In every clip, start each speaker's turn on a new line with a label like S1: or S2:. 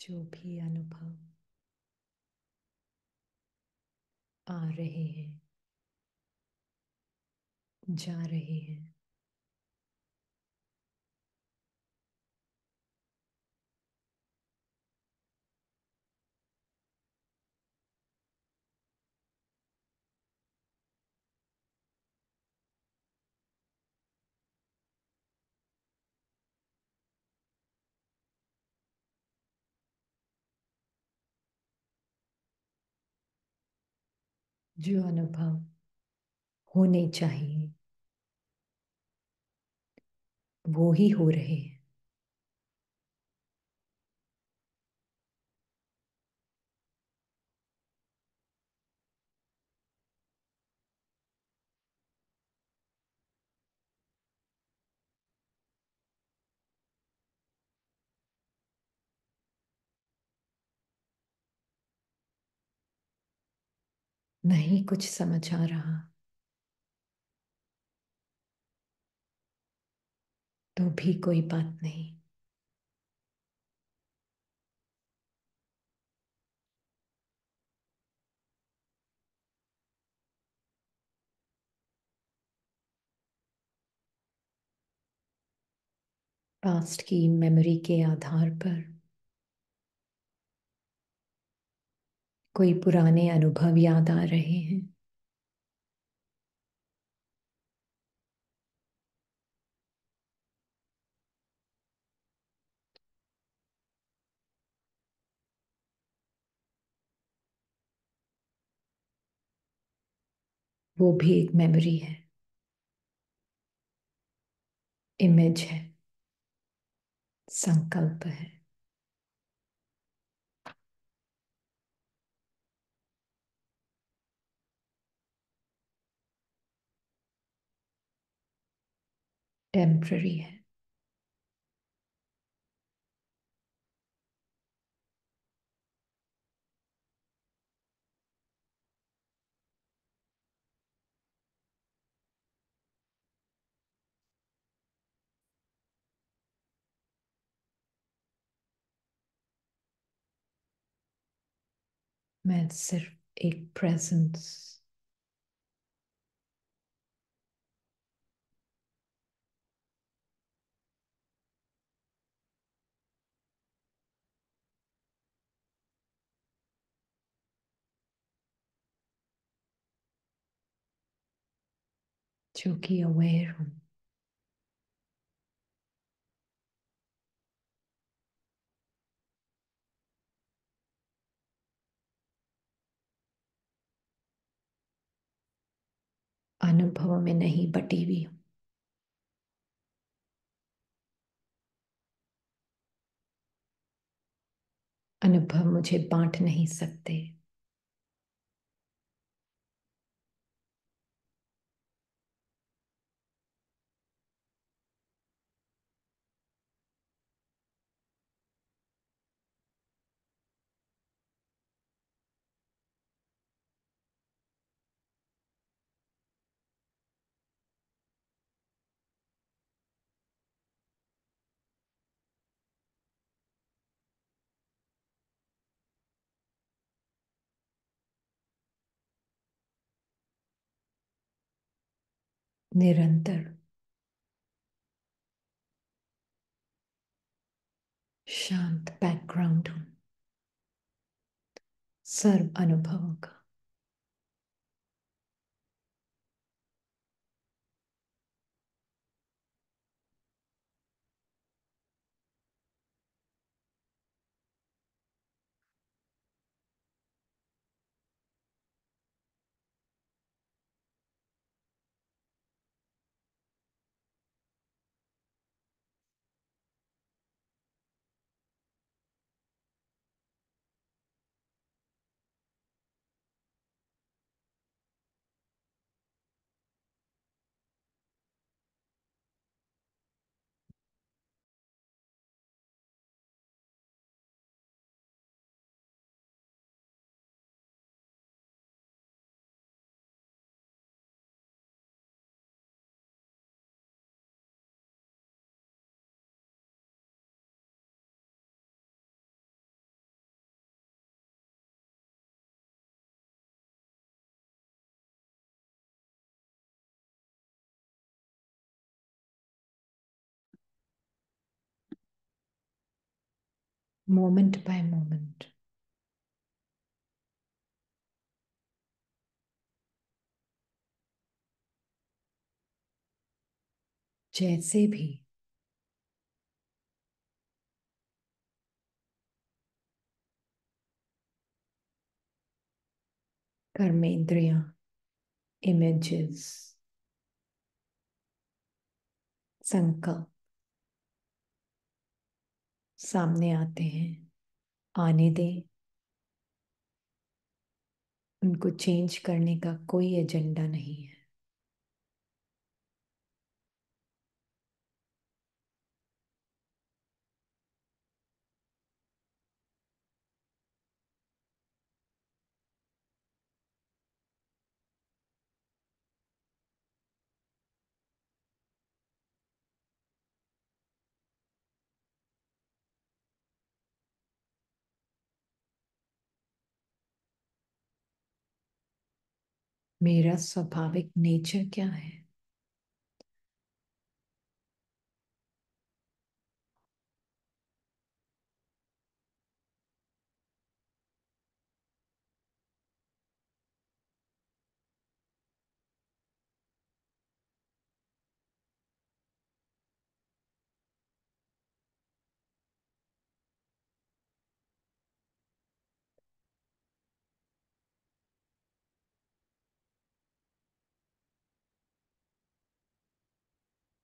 S1: जो भी अनुभव आ रहे हैं जा रहे हैं जो अनुभव होने चाहिए वो ही हो रहे हैं नहीं कुछ समझ आ रहा तो भी कोई बात नहीं
S2: पास्ट की मेमोरी के आधार पर कोई पुराने अनुभव
S1: याद आ रहे हैं वो भी एक मेमोरी है इमेज है संकल्प है टेम्प्ररी है
S2: मैं सिर्फ एक प्रेजेंस
S1: जो कि अवेयर हूं अनुभव में नहीं बटी हुई हूं अनुभव मुझे बांट नहीं सकते
S2: निरंतर शांत बैकग्राउंड हूं सर्व अनुभवों का
S3: moment by moment.
S1: जैसे भी कर्मेंद्रियां इमेजेस
S2: संकल्प सामने आते हैं आने दें उनको चेंज करने का कोई एजेंडा नहीं है
S1: मेरा स्वाभाविक नेचर क्या है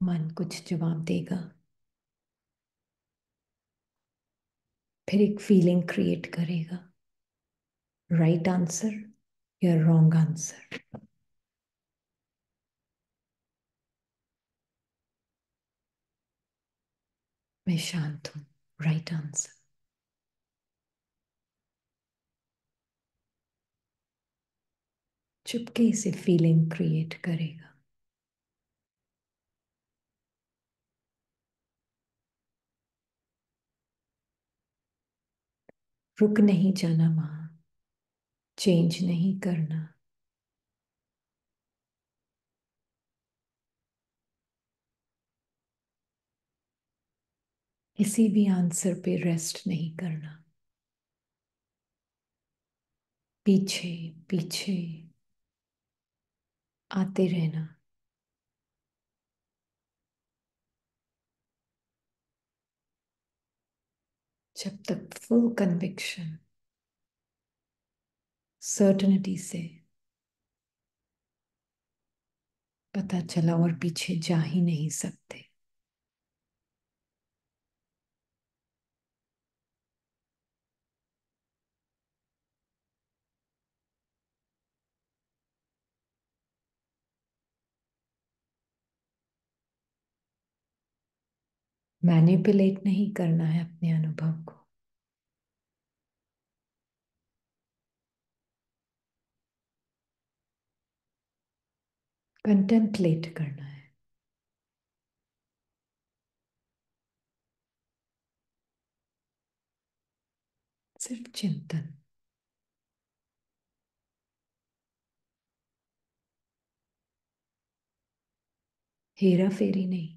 S2: मन कुछ जवाब देगा फिर एक फीलिंग क्रिएट करेगा राइट आंसर या रॉन्ग आंसर
S1: मैं शांत हूं राइट आंसर चुपके से फीलिंग क्रिएट करेगा रुक नहीं जाना मां चेंज नहीं करना
S2: किसी भी आंसर पे रेस्ट
S1: नहीं करना पीछे पीछे आते रहना
S2: जब तक फुल कन्विक्शन सर्टनिटी से पता चला और पीछे जा ही
S3: नहीं सकते
S1: मैनिपुलेट नहीं करना है अपने अनुभव को
S2: कंटेंप्लेट करना है
S1: सिर्फ चिंतन हेरा फेरी नहीं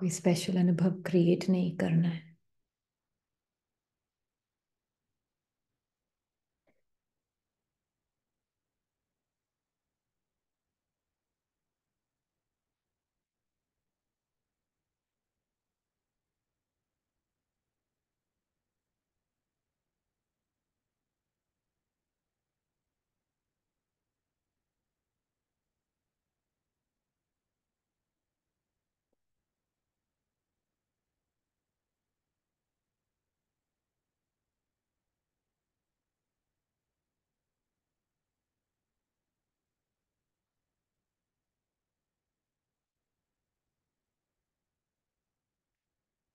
S1: कोई स्पेशल अनुभव क्रिएट नहीं करना है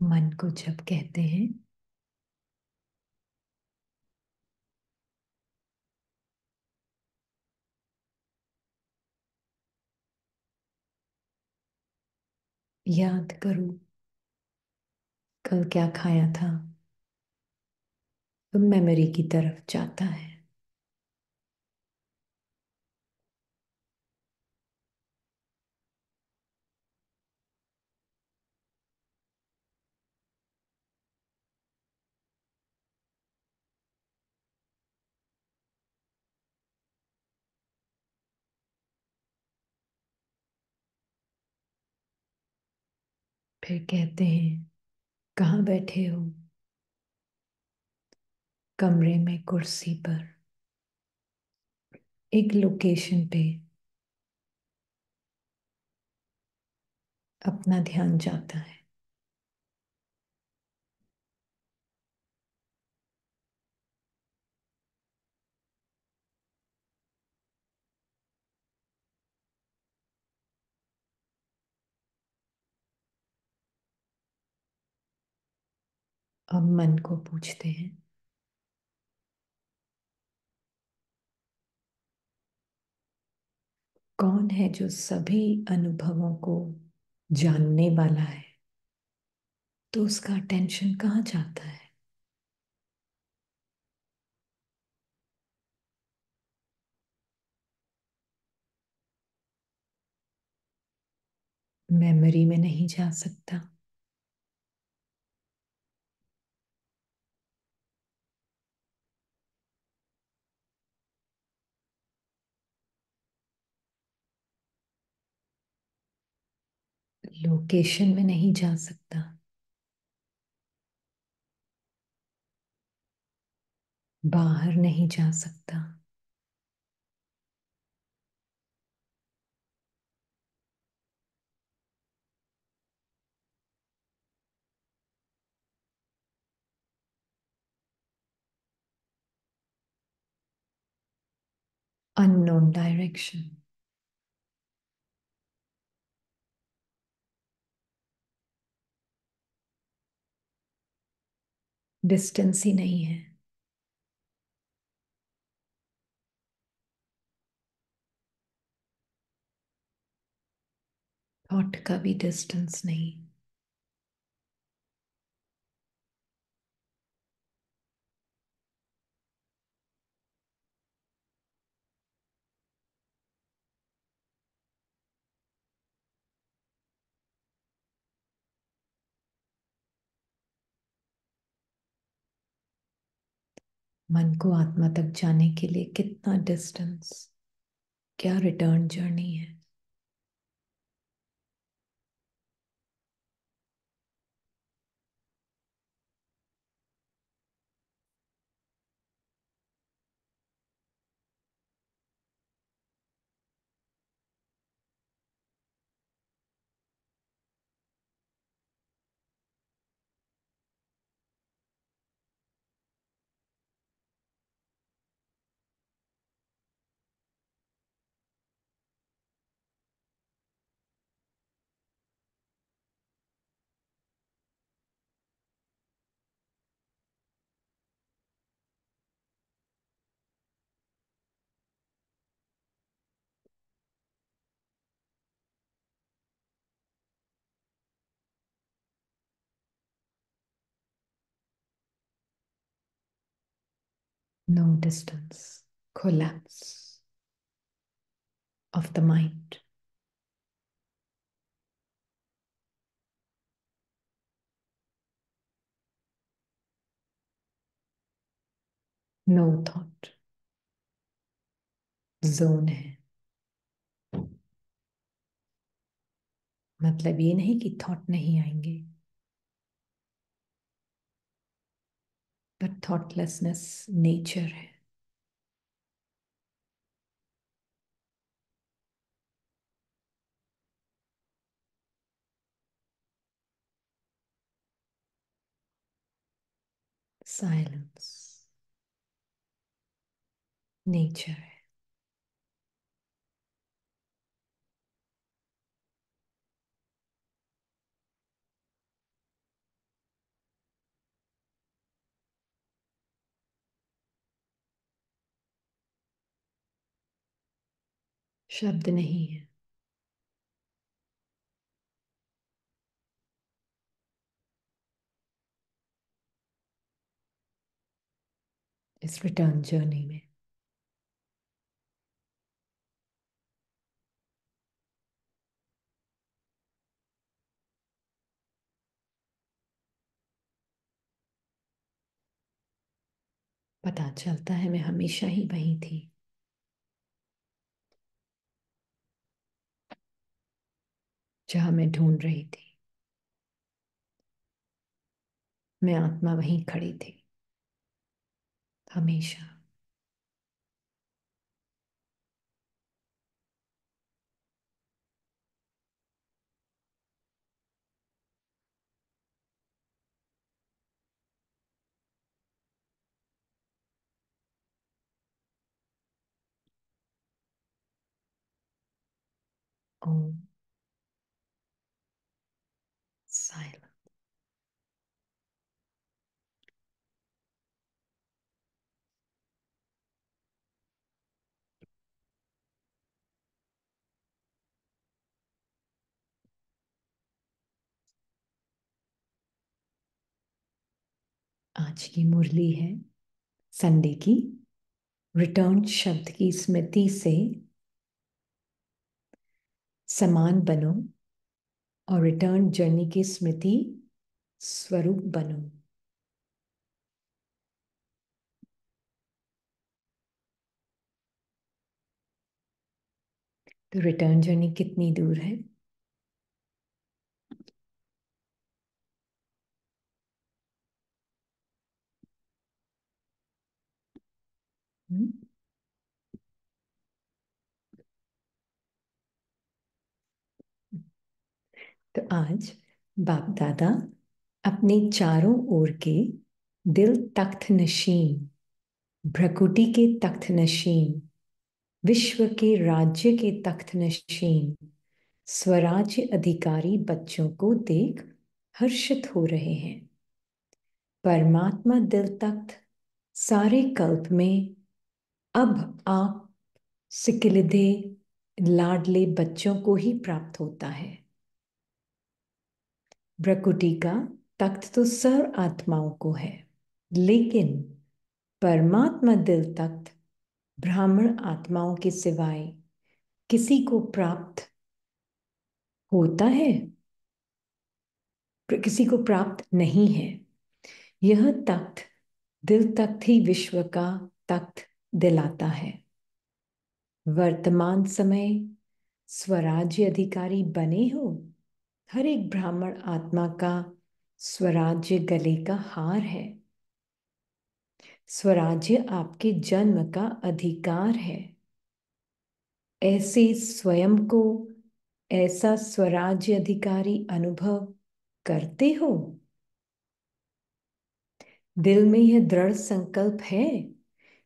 S2: मन को जब कहते हैं याद करो कल क्या खाया था तो मेमोरी की तरफ जाता है फिर कहते हैं कहाँ बैठे हो कमरे में कुर्सी पर एक लोकेशन पे
S1: अपना ध्यान जाता है अब मन को पूछते हैं
S2: कौन है जो सभी अनुभवों को जानने वाला है तो उसका टेंशन कहाँ जाता है मेमोरी में नहीं जा सकता
S1: लोकेशन में नहीं जा सकता बाहर नहीं जा सकता unknown direction डिस्टेंस ही नहीं है थॉट का भी डिस्टेंस नहीं
S2: मन को आत्मा तक जाने के लिए कितना डिस्टेंस क्या रिटर्न जर्नी है
S1: no distance, collapse of the
S3: mind.
S2: No thought. Zone है
S1: मतलब ये नहीं कि thought नहीं आएंगे पर थॉटलेसनेस नेचर है साइलेंस नेचर है
S3: शब्द नहीं है
S1: इस रिटर्न जर्नी में पता चलता है मैं हमेशा ही वहीं थी
S2: जहां मैं ढूंढ रही थी मैं आत्मा
S1: वहीं खड़ी थी हमेशा ओम
S2: आज की मुरली है संडे की रिटर्न शब्द की स्मृति से समान बनो और रिटर्न जर्नी की स्मृति स्वरूप बनो तो
S1: रिटर्न जर्नी कितनी दूर है
S2: तो आज बाप दादा अपने चारों ओर के दिल तख्त नशीन भ्रकुटी के तख्त नशीन विश्व के राज्य के तख्त नशीन स्वराज्य अधिकारी बच्चों को देख हर्षित हो रहे हैं परमात्मा दिल तख्त सारे कल्प में अब आप सिकलदे लाडले बच्चों को ही प्राप्त होता है ब्रकुटी का तख्त तो सर्व आत्माओं को है लेकिन परमात्मा दिल तख्त ब्राह्मण आत्माओं के सिवाय किसी को प्राप्त होता है किसी को प्राप्त नहीं है यह तख्त दिल तख्त ही विश्व का तख्त दिलाता है वर्तमान समय स्वराज्य अधिकारी बने हो हर एक ब्राह्मण आत्मा का स्वराज्य गले का हार है स्वराज्य आपके जन्म का अधिकार है ऐसे स्वयं को ऐसा स्वराज्य अधिकारी अनुभव करते हो दिल में यह दृढ़ संकल्प है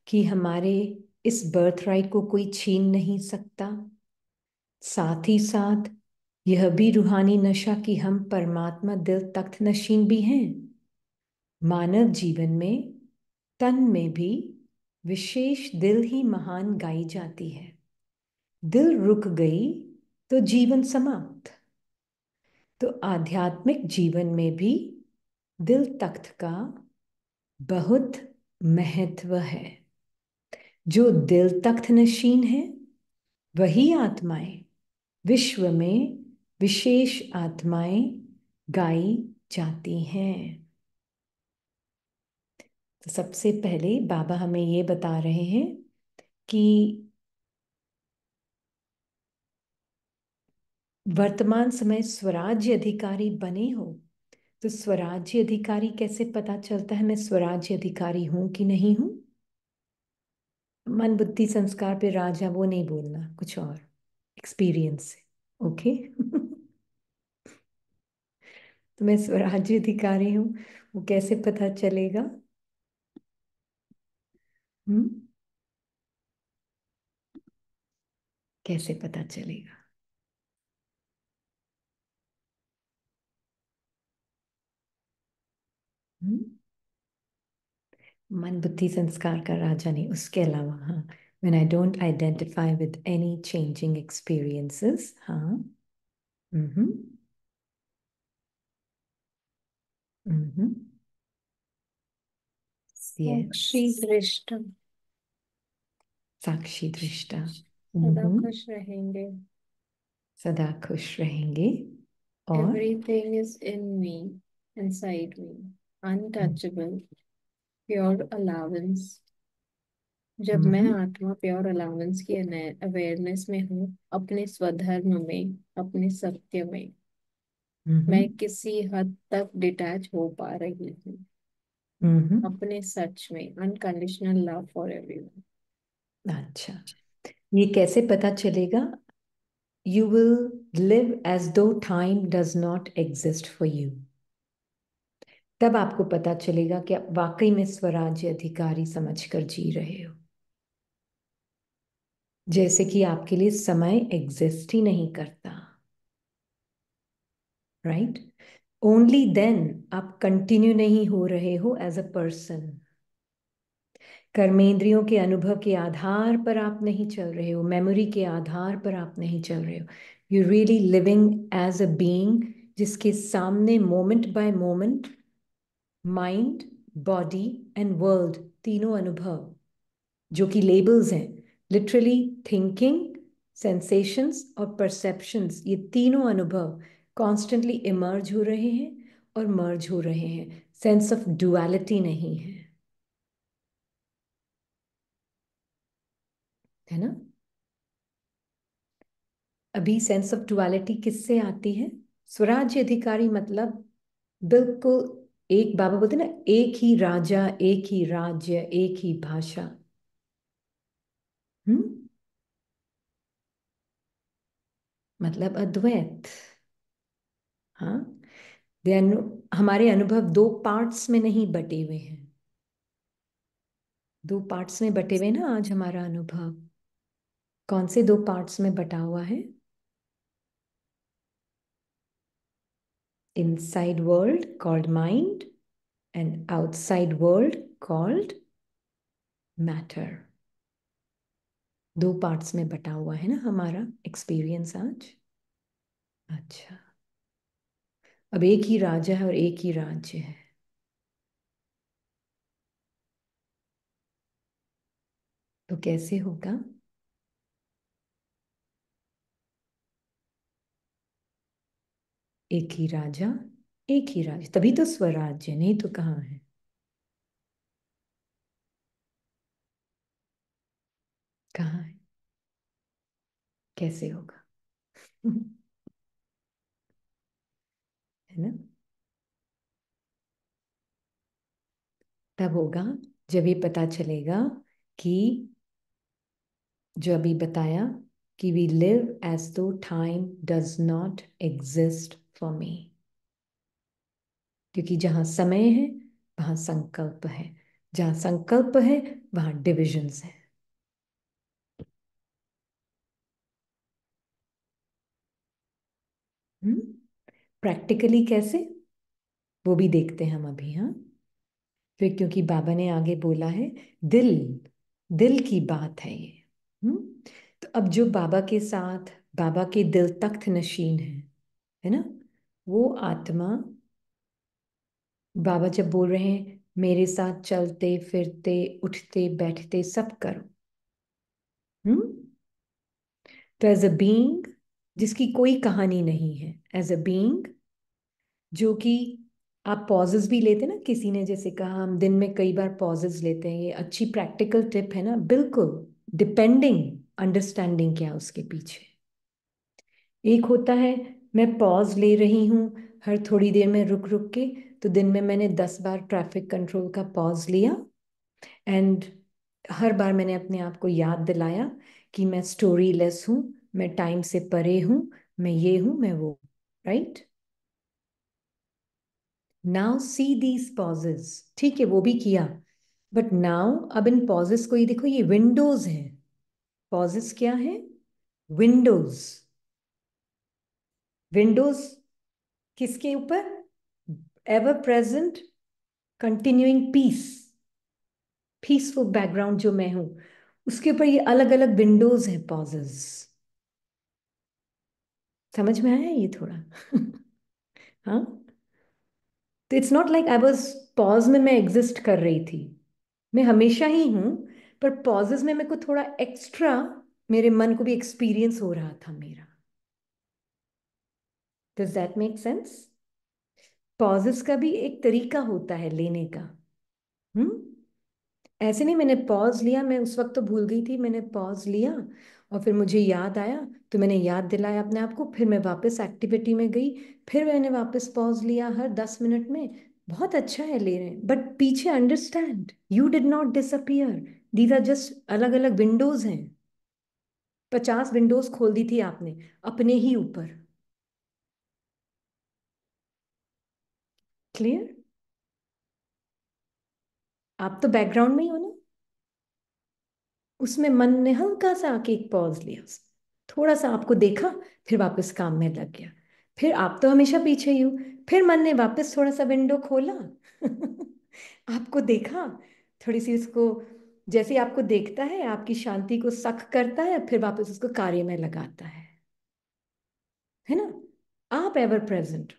S2: कि हमारे इस बर्थ राइट को कोई छीन नहीं सकता साथ ही साथ यह भी रूहानी नशा कि हम परमात्मा दिल तख्त नशीन भी हैं मानव जीवन में तन में भी विशेष दिल ही महान गाई जाती है दिल रुक गई तो जीवन समाप्त तो आध्यात्मिक जीवन में भी दिल तख्त का बहुत महत्व है जो दिल तख्त नशीन है वही आत्माएं विश्व में विशेष आत्माएं गाई जाती हैं तो सबसे पहले बाबा हमें ये बता रहे हैं कि वर्तमान समय स्वराज्य अधिकारी बने हो तो स्वराज्य अधिकारी कैसे पता चलता है मैं स्वराज्य अधिकारी हूं कि नहीं हूं मन बुद्धि संस्कार पे राज है वो नहीं बोलना कुछ और एक्सपीरियंस से ओके तो मैं स्वराज्य अधिकारी हूँ वो कैसे पता चलेगा
S1: हम्म कैसे पता चलेगा
S2: हम्म मन बुद्धि संस्कार का राजा नहीं उसके अलावा हाँ when I don't identify with any changing experiences हाँ mm-hmm.
S1: Mm-hmm. साक्षी दृष्टा
S2: साक्षी दृष्टा सदा mm-hmm.
S1: खुश रहेंगे
S2: सदा खुश रहेंगे और
S1: everything is in me inside me untouchable pure allowance जब हम्म, मैं हम्म आत्मा प्योर अलावेंस की अवेयरनेस में हूँ अपने स्वधर्म में अपने सत्य में हम्म, हम्म। मैं हम्म किसी हद तक डिटैच हो पा रही हूँ हम्म अपने सच में अनकंडीशनल लव
S2: फॉर एवरीवन अच्छा ये कैसे पता चलेगा you will live as though time does not exist for you तब आपको पता चलेगा कि आप वाकई में स्वराज्य अधिकारी समझकर जी रहे हो जैसे कि आपके लिए समय एग्जिस्ट ही नहीं करता राइट ओनली देन आप कंटिन्यू नहीं हो रहे हो एज अ पर्सन कर्मेंद्रियों के अनुभव के आधार पर आप नहीं चल रहे हो मेमोरी के आधार पर आप नहीं चल रहे हो you really living as a being जिसके सामने moment by moment mind body and world तीनों अनुभव जो कि लेबल्स हैं लिटरली थिंकिंग सेंसेशंस और परसेप्शंस ये तीनों अनुभव कॉन्स्टेंटली इमर्ज हो रहे हैं और मर्ज हो रहे हैं सेंस ऑफ डुअलिटी नहीं है है ना अभी सेंस ऑफ डुअलिटी किससे आती है स्वराज्य अधिकारी मतलब बिल्कुल एक बाबा बोलते ना एक ही राजा एक ही राज्य एक ही भाषा हम्म मतलब अद्वैत हाँ अनु, हमारे अनुभव दो पार्ट्स में नहीं बटे हुए हैं दो पार्ट्स में बटे हुए ना आज हमारा अनुभव कौन से दो पार्ट्स में बटा हुआ है inside world called mind and outside world called matter दो पार्ट्स में बटा हुआ है ना हमारा एक्सपीरियंस आज अच्छा अब एक ही राजा है और एक ही राज्य है तो कैसे होगा एक ही राजा एक ही राज तभी तो स्वराज्य नहीं तो कहा है कहा है कैसे होगा है ना तब होगा जब ये पता चलेगा कि जो अभी बताया कि we live as though time does not exist for me क्योंकि जहां समय है वहां संकल्प है जहां संकल्प है वहां डिविजन है प्रैक्टिकली कैसे वो भी देखते हैं हम अभी हाँ फिर क्योंकि बाबा ने आगे बोला है दिल दिल की बात है ये हुँ? हम्म? तो अब जो बाबा के साथ बाबा के दिल तख्त नशीन है है ना वो आत्मा बाबा जब बोल रहे हैं मेरे साथ चलते फिरते उठते बैठते सब करो हम्म तो एज अ बींग जिसकी कोई कहानी नहीं है एज अ बींग जो कि आप पॉजेज भी लेते ना किसी ने जैसे कहा हम दिन में कई बार पॉजेज लेते हैं ये अच्छी प्रैक्टिकल टिप है ना बिल्कुल डिपेंडिंग अंडरस्टैंडिंग क्या उसके पीछे एक होता है मैं पॉज ले रही हूँ हर थोड़ी देर में रुक रुक के तो दिन में मैंने दस बार ट्रैफिक कंट्रोल का पॉज लिया एंड हर बार मैंने अपने आप को याद दिलाया कि मैं स्टोरी लेस हूँ मैं टाइम से परे हूँ मैं ये हूँ मैं वो right now see these pauses ठीक है वो भी किया बट नाउ अब इन पॉजेस को ये देखो ये विंडोज हैं पॉजेस क्या है विंडोज़ विंडोज किसके ऊपर ever present continuing peace peaceful background जो मैं हूं उसके ऊपर ये अलग अलग विंडोज हैं पॉजेस समझ में आया ये थोड़ा हाँ तो it's not like I was pause में मैं एग्जिस्ट कर रही थी मैं हमेशा ही हूं पर पॉजेज में मेरे को थोड़ा एक्स्ट्रा मेरे मन को भी एक्सपीरियंस हो रहा था मेरा does that make sense pauses का भी एक तरीका होता है लेने का हम्म ऐसे नहीं मैंने पॉज लिया मैं उस वक्त तो भूल गई थी मैंने पॉज लिया और फिर मुझे याद आया तो मैंने याद दिलाया अपने आप को फिर मैं वापस एक्टिविटी में गई फिर मैंने वापस पॉज लिया हर दस मिनट में बहुत अच्छा है ले रहे हैं बट पीछे understand you did not disappear these are just अलग अलग विंडोज हैं पचास विंडोज खोल दी थी आपने अपने ही ऊपर क्लियर आप तो बैकग्राउंड में ही हो ना उसमें मन ने हल्का सा आके एक पॉज लिया थोड़ा सा आपको देखा फिर वापस काम में लग गया फिर आप तो हमेशा पीछे ही हो फिर मन ने वापस थोड़ा सा विंडो खोला आपको देखा थोड़ी सी उसको जैसे आपको देखता है आपकी शांति को सख करता है फिर वापस उसको कार्य में लगाता है है ना आप ever present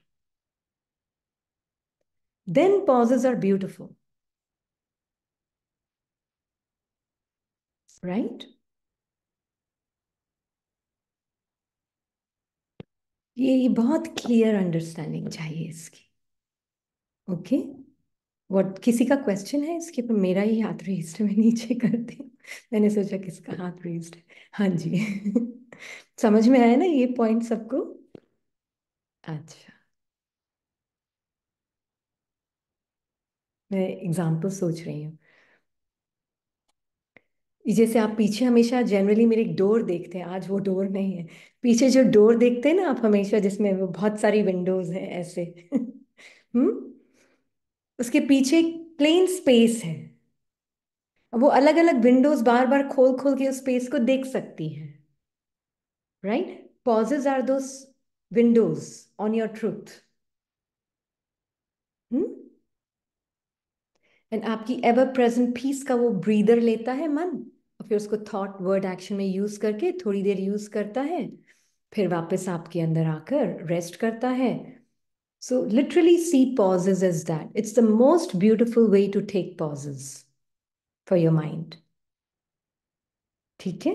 S2: Then pauses are beautiful. Right? ये बहुत क्लियर अंडरस्टैंडिंग चाहिए इसकी ओके okay? किसी का क्वेश्चन है इसके पर मेरा ही हाथ रेस्ड में नीचे करती हूँ मैंने सोचा किसका हाथ रेस्ड है हाँ जी समझ में आया ना ये पॉइंट सबको अच्छा मैं एग्जाम्पल सोच रही हूँ जैसे आप पीछे हमेशा जनरली मेरे एक डोर देखते हैं आज वो डोर नहीं है पीछे जो डोर देखते हैं ना आप हमेशा जिसमें वो बहुत सारी विंडोज हैं ऐसे हम्म उसके पीछे प्लेन स्पेस है वो अलग अलग विंडोज बार बार खोल खोल के उस स्पेस को देख सकती है right pauses are the windows on your truth hmm and आपकी एवर प्रेजेंट पीस का वो ब्रीदर लेता है मन और फिर उसको थॉट वर्ड एक्शन में यूज करके थोड़ी देर यूज करता है फिर वापस आपके अंदर आकर रेस्ट करता है so literally see pauses is that it's the most beautiful way to take pauses for your mind ठीक है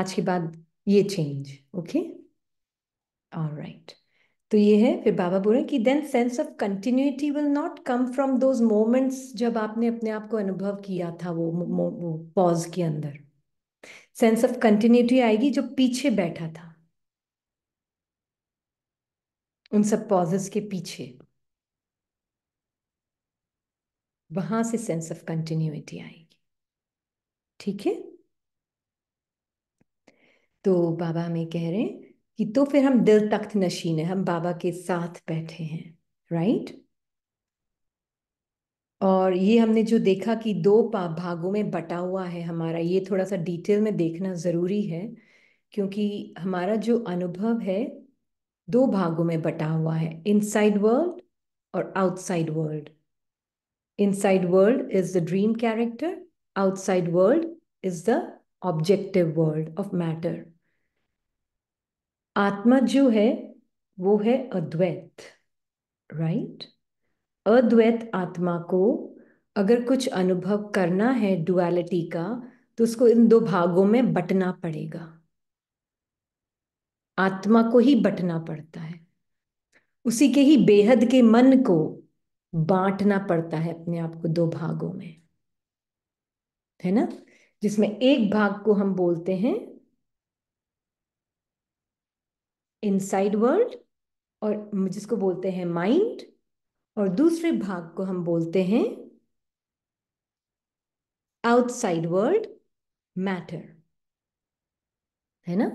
S2: आज के बाद ये चेंज ओके ऑल राइट तो ये है फिर बाबा बोल रहे हैं कि then sense of continuity will not come from those moments जब आपने अपने आप को अनुभव किया था वो वो पॉज के अंदर सेंस ऑफ कंटिन्यूटी आएगी जो पीछे बैठा था उन सब पॉजेस के पीछे वहां से सेंस ऑफ कंटिन्यूटी आएगी ठीक है तो बाबा हमें कह रहे हैं कि तो फिर हम दिल तख्त नशीन है हम बाबा के साथ बैठे हैं राइट और ये हमने जो देखा कि दो भागों में बटा हुआ है हमारा ये थोड़ा सा डिटेल में देखना ज़रूरी है क्योंकि हमारा जो अनुभव है दो भागों में बटा हुआ है इनसाइड वर्ल्ड और outside world inside world is the dream character outside world is the objective world of matter आत्मा जो है वो है अद्वैत राइट अद्वैत आत्मा को अगर कुछ अनुभव करना है डुअलिटी का तो उसको इन दो भागों में बटना पड़ेगा आत्मा को ही बटना पड़ता है उसी के ही बेहद के मन को बांटना पड़ता है अपने आप को दो भागों में है ना जिसमें एक भाग को हम बोलते हैं इनसाइड वर्ल्ड और जिसको बोलते हैं माइंड और दूसरे भाग को हम बोलते हैं आउटसाइड वर्ल्ड मैटर है ना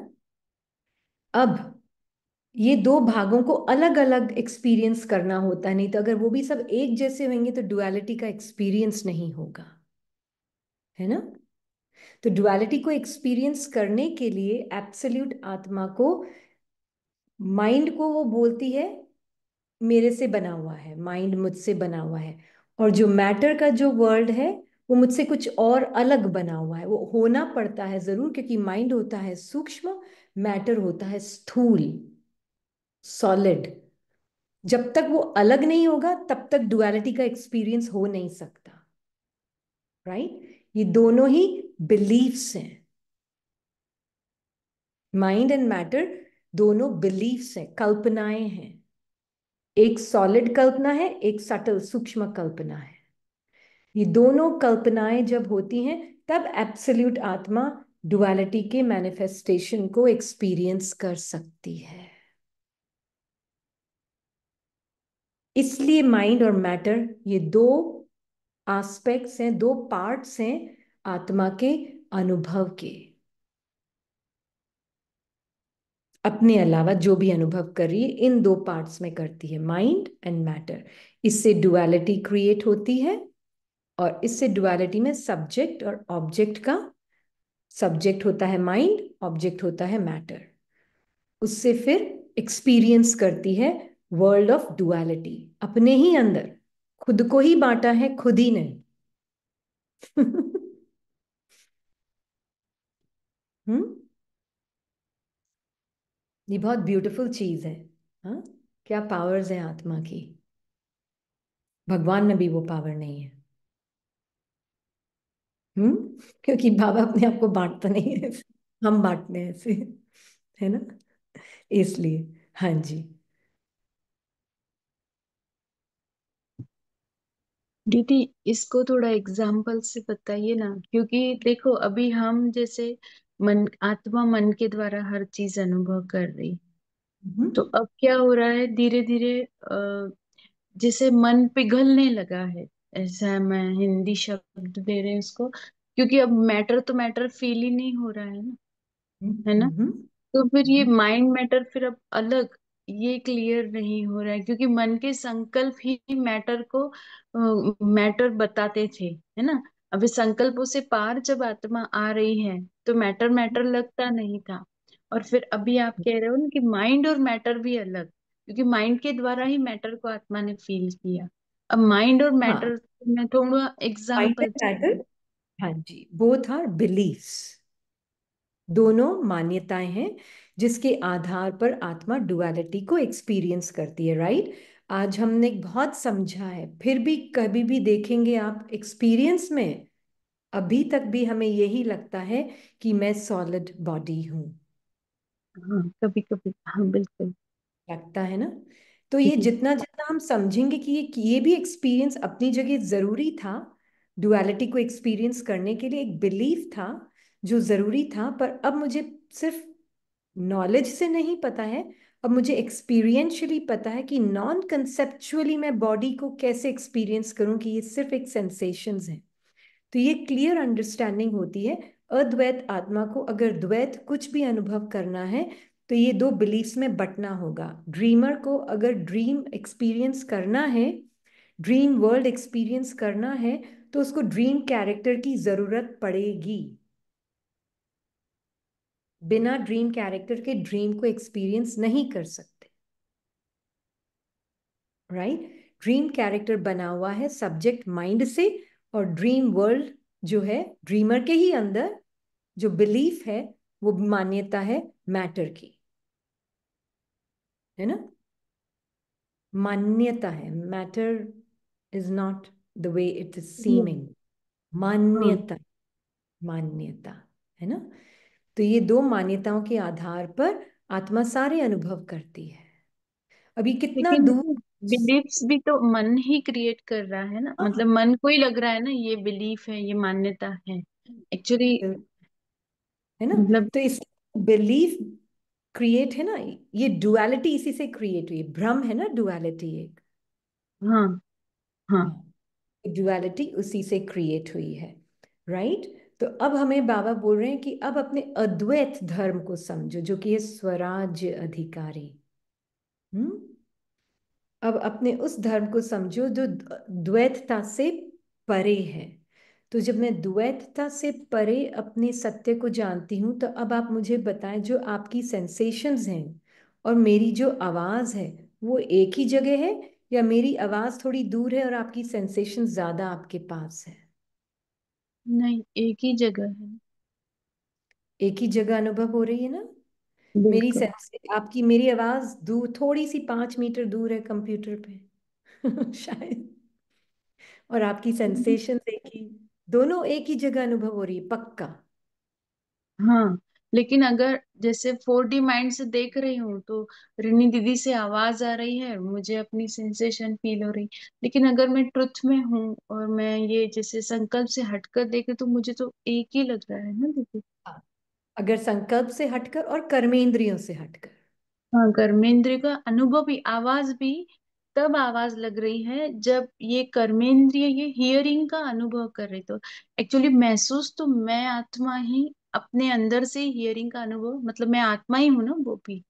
S2: अब ये दो भागों को अलग अलग एक्सपीरियंस करना होता है नहीं तो अगर वो भी सब एक जैसे होंगे तो डुअलिटी का एक्सपीरियंस नहीं होगा है ना तो डुअलिटी को एक्सपीरियंस करने के लिए एप्सल्यूट आत्मा को माइंड को वो बोलती है मेरे से बना हुआ है माइंड मुझसे बना हुआ है और जो मैटर का जो वर्ल्ड है वो मुझसे कुछ और अलग बना हुआ है वो होना पड़ता है जरूर क्योंकि माइंड होता है सूक्ष्म मैटर होता है स्थूल सॉलिड जब तक वो अलग नहीं होगा तब तक डुअलिटी का एक्सपीरियंस हो नहीं सकता राइट right? ये दोनों ही बिलीफ्स हैं माइंड एंड मैटर दोनों बिलीव्स हैं कल्पनाएं हैं एक सॉलिड कल्पना है एक सटल सूक्ष्म कल्पना है ये दोनों कल्पनाएं जब होती हैं तब एब्सोल्यूट आत्मा डुअलिटी के मैनिफेस्टेशन को एक्सपीरियंस कर सकती है इसलिए माइंड और मैटर ये दो एस्पेक्ट्स हैं दो पार्ट्स हैं आत्मा के अनुभव के अपने अलावा जो भी अनुभव कर रही है इन दो पार्ट्स में करती है माइंड एंड मैटर इससे डुअलिटी क्रिएट होती है और इससे डुअलिटी में सब्जेक्ट और ऑब्जेक्ट का सब्जेक्ट होता है माइंड ऑब्जेक्ट होता है मैटर उससे फिर एक्सपीरियंस करती है वर्ल्ड ऑफ डुअलिटी अपने ही अंदर खुद को ही बांटा है खुद ही नहीं हम्म ये बहुत ब्यूटीफुल चीज़ है हा? क्या पावर्स है आत्मा की भगवान में भी वो पावर नहीं है हम्म क्योंकि बाबा अपने आप को बांटता नहीं है हम बांटते हैं ऐसे है ना इसलिए हाँ जी
S3: दीदी इसको थोड़ा एग्जाम्पल से बताइए ना क्योंकि देखो अभी हम जैसे मन आत्मा मन के द्वारा हर चीज अनुभव कर रही हम्म। तो अब क्या हो रहा है धीरे धीरे जैसे मन पिघलने लगा है ऐसा मैं हिंदी शब्द दे रहे हैं उसको क्योंकि अब मैटर तो मैटर फील ही नहीं हो रहा है ना है ना हम्म। तो फिर ये हम्म। माइंड मैटर फिर अब अलग ये क्लियर नहीं हो रहा है क्योंकि मन के संकल्प ही मैटर को मैटर बताते थे है ना अभी संकल्पों से पार जब आत्मा आ रही है तो मैटर मैटर लगता नहीं था और फिर अभी आप कह रहे हो ना कि माइंड और मैटर भी अलग क्योंकि माइंड के द्वारा ही मैटर को आत्मा ने फील किया
S2: अब माइंड और हाँ। मैटर
S3: हाँ, में थोड़ा एग्जाम्पल
S2: हाँ जी बोथ आर बिलीफ्स दोनों मान्यताएं हैं जिसके आधार पर आत्मा डुअलिटी को एक्सपीरियंस करती है राइट आज हमने बहुत समझा है फिर भी कभी भी देखेंगे आप एक्सपीरियंस में अभी तक भी हमें यही लगता है कि मैं सॉलिड बॉडी हूँ हाँ कभी कभी हाँ बिल्कुल लगता है ना तो ये जितना जितना हम समझेंगे कि ये ये भी एक्सपीरियंस अपनी जगह जरूरी था डुअलिटी को एक्सपीरियंस करने के लिए एक बिलीफ था जो जरूरी था पर अब मुझे सिर्फ नॉलेज से नहीं पता है अब मुझे एक्सपीरियंशली पता है कि नॉन कंसेप्चुअली मैं बॉडी को कैसे एक्सपीरियंस करूं कि ये सिर्फ एक सेंसेशंस हैं तो ये क्लियर अंडरस्टैंडिंग होती है अद्वैत आत्मा को अगर द्वैत कुछ भी अनुभव करना है तो ये दो बिलीफ्स में बटना होगा ड्रीमर को अगर ड्रीम एक्सपीरियंस करना है ड्रीम वर्ल्ड एक्सपीरियंस करना है तो उसको ड्रीम कैरेक्टर की ज़रूरत पड़ेगी बिना ड्रीम कैरेक्टर के ड्रीम को एक्सपीरियंस नहीं कर सकते राइट ड्रीम कैरेक्टर बना हुआ है सब्जेक्ट माइंड से और ड्रीम वर्ल्ड जो है ड्रीमर के ही अंदर जो बिलीफ है वो मान्यता है मैटर की है ना मान्यता है matter is not the way it is seeming मान्यता मान्यता है ना तो ये दो मान्यताओं के आधार पर आत्मा सारे अनुभव करती है
S3: अभी कितना दूर बिलीफ्स भी तो मन ही क्रिएट कर रहा है ना मतलब हाँ। मन को ही लग रहा है ना ये बिलीफ है ये मान्यता है एक्चुअली है
S2: ना मतलब तो इस बिलीफ क्रिएट है ना ये डुअलिटी इसी से क्रिएट हुई भ्रम है ना डुअलिटी एक हाँ हाँ, हाँ डुअलिटी उसी से क्रिएट हुई है राइट right? तो अब हमें बाबा बोल रहे हैं कि अब अपने अद्वैत धर्म को समझो जो कि है स्वराज्य अधिकारी हम्म अब अपने उस धर्म को समझो जो द्वैतता से परे है तो जब मैं द्वैतता से परे अपने सत्य को जानती हूँ तो अब आप मुझे बताएं जो आपकी सेंसेशंस हैं और मेरी जो आवाज़ है वो एक ही जगह है या मेरी आवाज़ थोड़ी दूर है और आपकी सेंसेशन ज़्यादा आपके पास है
S3: नहीं एक ही जगह है
S2: एक ही जगह अनुभव हो रही है ना मेरी सेंस से आपकी मेरी आवाज दूर थोड़ी सी पांच मीटर दूर है कंप्यूटर पे शायद
S3: और आपकी सेंसेशन देखी दोनों एक ही जगह अनुभव हो रही है पक्का हाँ लेकिन अगर जैसे फोर डी माइंड से देख रही हूँ तो रिनी दीदी से आवाज आ रही है मुझे अपनी सेंसेशन फील हो रही लेकिन अगर मैं ट्रुथ में हूँ और मैं ये जैसे संकल्प से हटकर देखे तो मुझे तो एक ही लग रहा है ना दीदी हाँ। अगर संकल्प से हटकर और कर्मेंद्रियों से हटकर हाँ कर्मेंद्र का अनुभव भी आवाज भी तब आवाज लग रही है जब ये कर्मेंद्रिय ये हियरिंग का अनुभव कर रही तो एक्चुअली महसूस तो मैं आत्मा ही अपने अंदर से हियरिंग का अनुभव मतलब मैं आत्मा ही हूं ना वो भी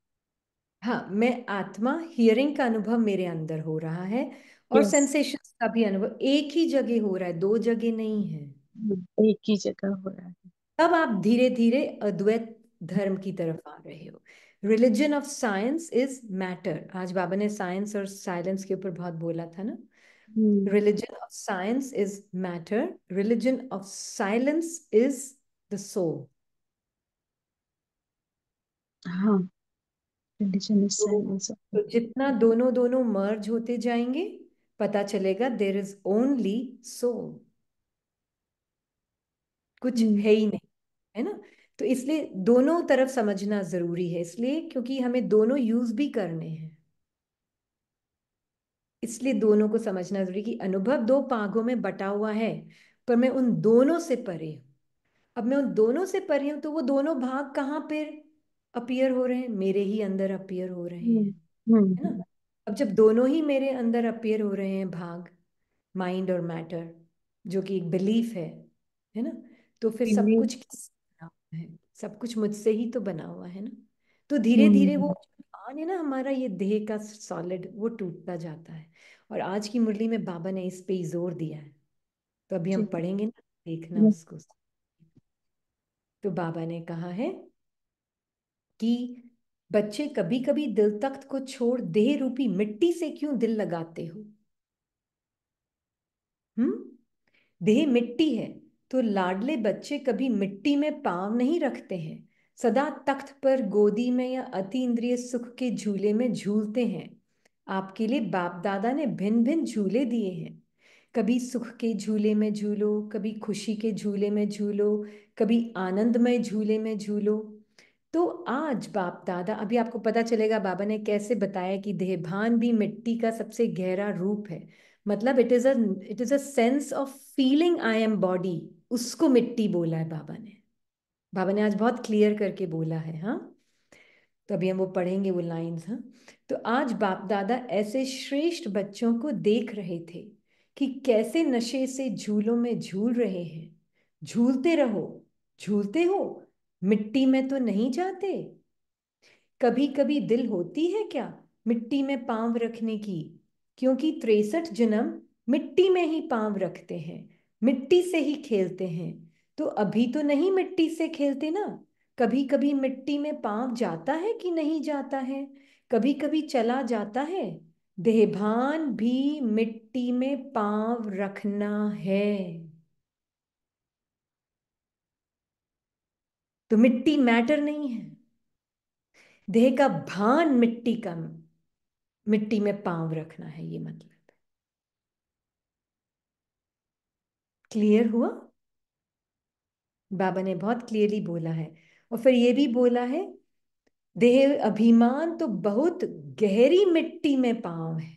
S3: हाँ मैं आत्मा हियरिंग का अनुभव मेरे अंदर हो रहा है और yes. सेंसेशन का
S2: भी अनुभव एक ही जगह हो रहा है दो जगह नहीं है हम्म, एक ही जगह हो रहा है तब आप धीरे धीरे अद्वैत धर्म की तरफ आ रहे हो religion of science is matter आज बाबा ने साइंस और साइलेंस के ऊपर बहुत बोला था ना religion of science is matter religion of silence is the soul हाँ तो, तो जितना दोनों दोनों मर्ज होते जाएंगे पता चलेगा देर इज ओनली सोल कुछ हम्म। है ही नहीं है ना तो इसलिए दोनों तरफ समझना जरूरी है इसलिए क्योंकि हमें दोनों यूज भी करने हैं इसलिए दोनों को समझना जरूरी कि अनुभव दो पागों में बटा हुआ है पर मैं उन दोनों से परे हूँ अब मैं उन दोनों से परे हूं तो वो दोनों भाग कहाँ पर अपियर हो रहे हैं मेरे ही अंदर अपियर हो रहे हैं हम्म, हम्म। है ना अब जब दोनों ही मेरे अंदर अपियर हो रहे हैं भाग माइंड और मैटर जो कि एक बिलीफ है है ना तो फिर सब कुछ सब कुछ मुझसे ही तो बना हुआ है ना तो धीरे धीरे हम्म। वो आने ना हमारा ये देह का सॉलिड वो टूटता जाता है और आज की मुरली में बाबा ने इस पे ही जोर दिया है तो अभी हम पढ़ेंगे ना देखना हम्म। उसको तो बाबा ने कहा है कि बच्चे कभी कभी दिल तख्त को छोड़ देह रूपी मिट्टी से क्यों दिल लगाते हो हम्म देह मिट्टी है तो लाडले बच्चे कभी मिट्टी में पाँव नहीं रखते हैं सदा तख्त पर गोदी में या अति इंद्रिय सुख के झूले में झूलते हैं आपके लिए बाप दादा ने भिन्न भिन्न झूले दिए हैं कभी सुख के झूले में झूलो कभी खुशी के झूले में झूलो कभी आनंदमय झूले में झूलो तो आज बाप दादा अभी आपको पता चलेगा बाबा ने कैसे बताया कि देहभान भी मिट्टी का सबसे गहरा रूप है मतलब it is a it is a sense of feeling I am body उसको मिट्टी बोला है बाबा ने बाबा ने आज बहुत क्लियर करके बोला है हाँ तो अभी हम वो पढ़ेंगे वो लाइंस हाँ तो आज बाप दादा ऐसे श्रेष्ठ बच्चों को देख रहे थे कि कैसे नशे से झूलों में झूल रहे हैं झूलते रहो झूलते हो मिट्टी में तो नहीं जाते कभी कभी दिल होती है क्या मिट्टी में पांव रखने की क्योंकि तिरसठ जन्म मिट्टी में ही पांव रखते हैं मिट्टी से ही खेलते हैं तो अभी तो नहीं मिट्टी से खेलते ना कभी कभी मिट्टी में पांव जाता है कि नहीं जाता है कभी कभी चला जाता है देहभान भी मिट्टी में पांव रखना है तो मिट्टी मैटर नहीं है देह का भान मिट्टी का मिट्टी में पांव रखना है ये मतलब क्लियर हुआ बाबा ने बहुत क्लियरली बोला है और फिर ये भी बोला है देह अभिमान तो बहुत गहरी मिट्टी में पांव है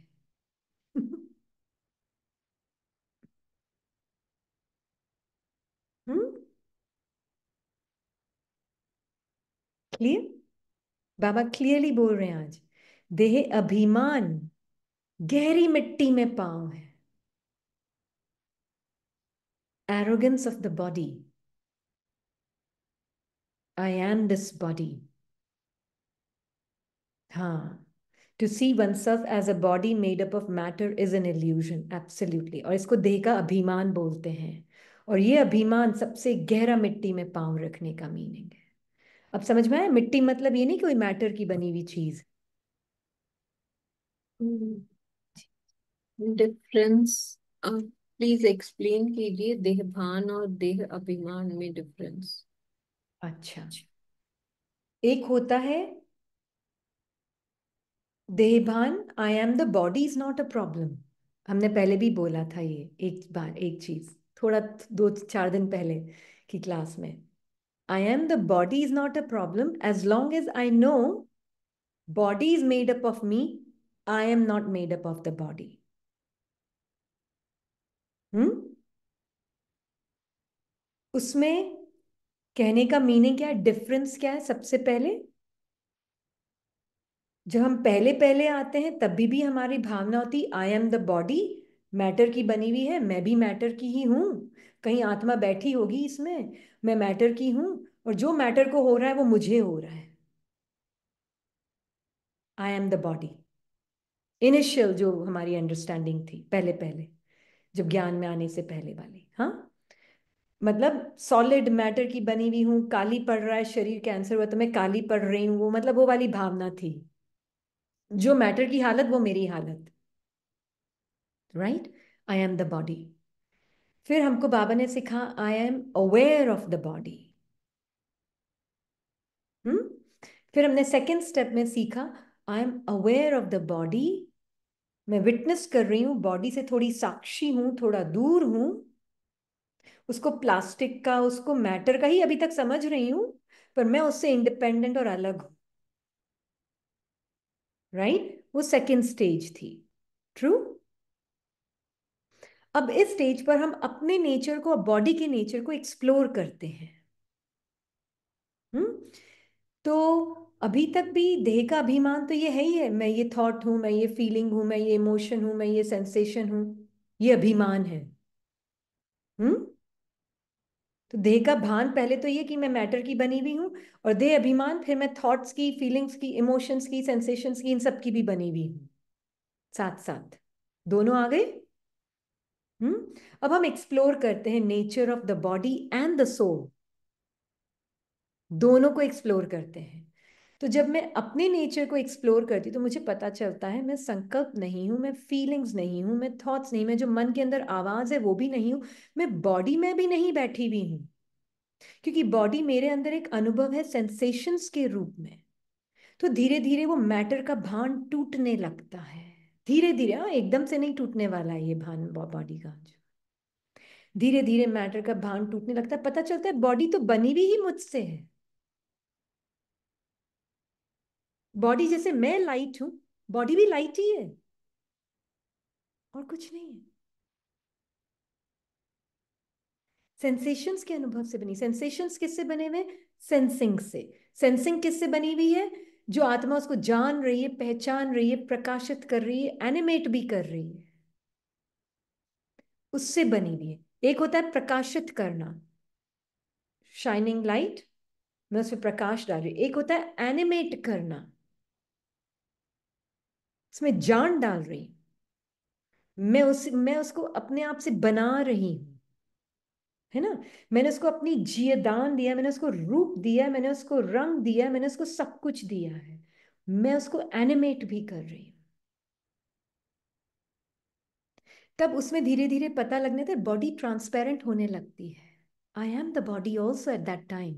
S2: हम्म? क्लियर बाबा क्लियरली बोल रहे हैं आज देह अभिमान गहरी मिट्टी में पांव है arrogance of the body. I am this body. Huh. To see oneself as a body made up of matter is an illusion, absolutely. और इसको देह का अभिमान बोलते हैं और ये अभिमान सबसे गहरा मिट्टी में पांव रखने का मीनिंग है अब समझ में आया मिट्टी मतलब ये नहीं कोई मैटर की बनी हुई चीज डिफरेंस
S1: प्लीज एक्सप्लेन कीजिए देह भान और देह अभिमान में डिफरेंस
S2: अच्छा एक होता है देह भान I am the body is not a problem हमने पहले भी बोला था ये एक बार एक चीज थोड़ा दो चार दिन पहले की क्लास में I am the body is not a problem as long as I know body is made up of me I am not made up of the body उसमें कहने का मीनिंग क्या है डिफरेंस क्या है सबसे पहले जब हम पहले पहले आते हैं तभी भी हमारी भावना होती I am the body matter की बनी हुई है मैं भी मैटर की ही हूं कहीं आत्मा बैठी होगी इसमें मैं मैटर की हूं और जो मैटर को हो रहा है वो मुझे हो रहा है I am the body initial जो हमारी अंडरस्टैंडिंग थी पहले पहले जब ज्ञान में आने से पहले वाली हाँ मतलब सॉलिड मैटर की बनी हुई हूँ काली पड़ रहा है शरीर कैंसर हुआ तो मैं काली पड़ रही हूँ वो मतलब वो वाली भावना थी जो मैटर की हालत वो मेरी हालत right I am the body फिर हमको बाबा ने सिखा I am aware of the body फिर हमने सेकेंड स्टेप में सीखा I am aware of the body मैं विटनेस कर रही हूँ बॉडी से थोड़ी साक्षी हूं थोड़ा दूर हूँ उसको प्लास्टिक का उसको मैटर का ही अभी तक समझ रही हूं पर मैं उससे इंडिपेंडेंट और अलग हूं राइट right? वो सेकेंड स्टेज थी ट्रू अब इस स्टेज पर हम अपने नेचर को बॉडी के नेचर को एक्सप्लोर करते हैं हम्म तो अभी तक भी देह का अभिमान तो ये है ही है मैं ये थॉट हूं मैं ये फीलिंग हूं मैं ये इमोशन हूं मैं ये सेंसेशन हूं ये अभिमान है हम्म तो देह का भान पहले तो ये कि मैं मैटर की बनी हुई हूँ और देह अभिमान फिर मैं थॉट्स की फीलिंग्स की इमोशंस की सेंसेशंस की इन सब की भी बनी हुई हूँ साथ साथ दोनों आ गए हम्म अब हम एक्सप्लोर करते हैं nature of the body and the soul दोनों को एक्सप्लोर करते हैं तो जब मैं अपने नेचर को एक्सप्लोर करती तो मुझे पता चलता है मैं संकल्प नहीं हूँ मैं फीलिंग्स नहीं हूँ मैं थॉट्स नहीं मैं जो मन के अंदर आवाज़ है वो भी नहीं हूँ मैं बॉडी में भी नहीं बैठी हुई हूँ क्योंकि बॉडी मेरे अंदर एक अनुभव है सेंसेशंस के रूप में तो धीरे धीरे वो मैटर का भान टूटने लगता है धीरे धीरे हाँ एकदम से नहीं टूटने वाला है ये भान बॉडी का धीरे धीरे मैटर का भान टूटने लगता है पता चलता है बॉडी तो बनी भी ही मुझसे है बॉडी जैसे मैं लाइट हूं बॉडी भी लाइट ही है और कुछ नहीं है सेंसेशंस के अनुभव से बनी सेंसेशंस किससे बने हुए सेंसिंग से सेंसिंग किससे बनी हुई है जो आत्मा उसको जान रही है पहचान रही है प्रकाशित कर रही है एनिमेट भी कर रही है उससे बनी हुई है एक होता है प्रकाशित करना शाइनिंग लाइट मैं उस पर प्रकाश डाल रही एक होता है एनिमेट करना उसमें जान डाल रही मैं उस मैं उसको अपने आप से बना रही हूं है ना मैंने उसको अपनी जियदान दिया मैंने उसको रूप दिया मैंने उसको रंग दिया मैंने उसको सब कुछ दिया है मैं उसको एनिमेट भी कर रही हूं तब उसमें धीरे धीरे पता लगने थे बॉडी ट्रांसपेरेंट होने लगती है I am the body also at that time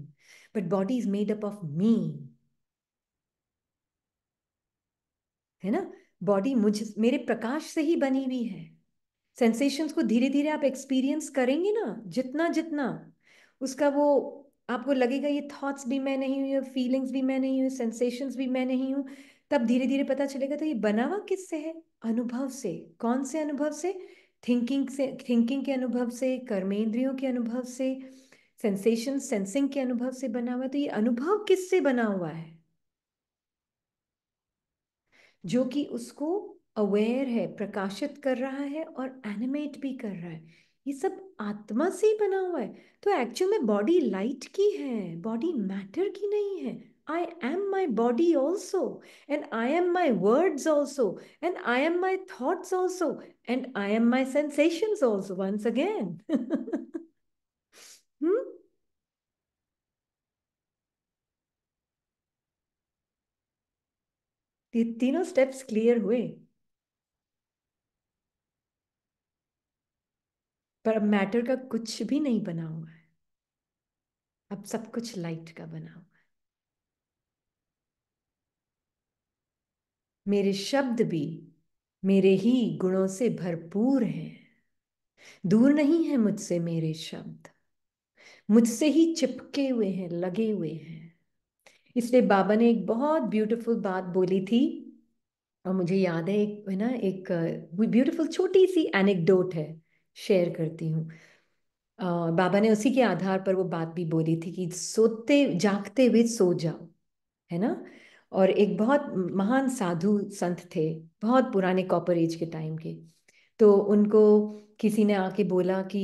S2: but body is made up of me है ना बॉडी मुझ मेरे प्रकाश से ही बनी हुई है सेंसेशंस को धीरे धीरे आप एक्सपीरियंस करेंगे ना जितना जितना उसका वो आपको लगेगा ये थॉट्स भी मैं नहीं हूँ फीलिंग्स भी मैं नहीं हूँ सेंसेशंस भी मैं नहीं हूँ तब धीरे धीरे पता चलेगा तो ये बना हुआ किससे है अनुभव से कौन से अनुभव से थिंकिंग से थिंकिंग के अनुभव से कर्मेंद्रियों के अनुभव से सेंसेशन सेंसिंग के अनुभव से बना हुआ तो ये अनुभव किससे बना हुआ है जो कि उसको अवेयर है प्रकाशित कर रहा है और एनिमेट भी कर रहा है ये सब आत्मा से ही बना हुआ है तो एक्चुअल में बॉडी लाइट की है बॉडी मैटर की नहीं है I am my body also and I am my words also and I am my thoughts also and I am my sensations also once again hmm ये तीनों steps clear हुए पर अब मैटर का कुछ भी नहीं बना हुआ है अब सब कुछ लाइट का बना हुआ है मेरे शब्द भी मेरे ही गुणों से भरपूर हैं दूर नहीं है मुझसे मेरे शब्द मुझसे ही चिपके हुए हैं लगे हुए हैं इसलिए बाबा ने एक बहुत ब्यूटीफुल बात बोली थी और मुझे याद है एक है ना एक ब्यूटीफुल छोटी सी एनेकडोट है शेयर करती हूँ बाबा ने उसी के आधार पर वो बात भी बोली थी कि सोते जागते हुए सो जाओ है ना और एक बहुत महान साधु संत थे बहुत पुराने कॉपर एज के टाइम के तो उनको किसी ने आके बोला कि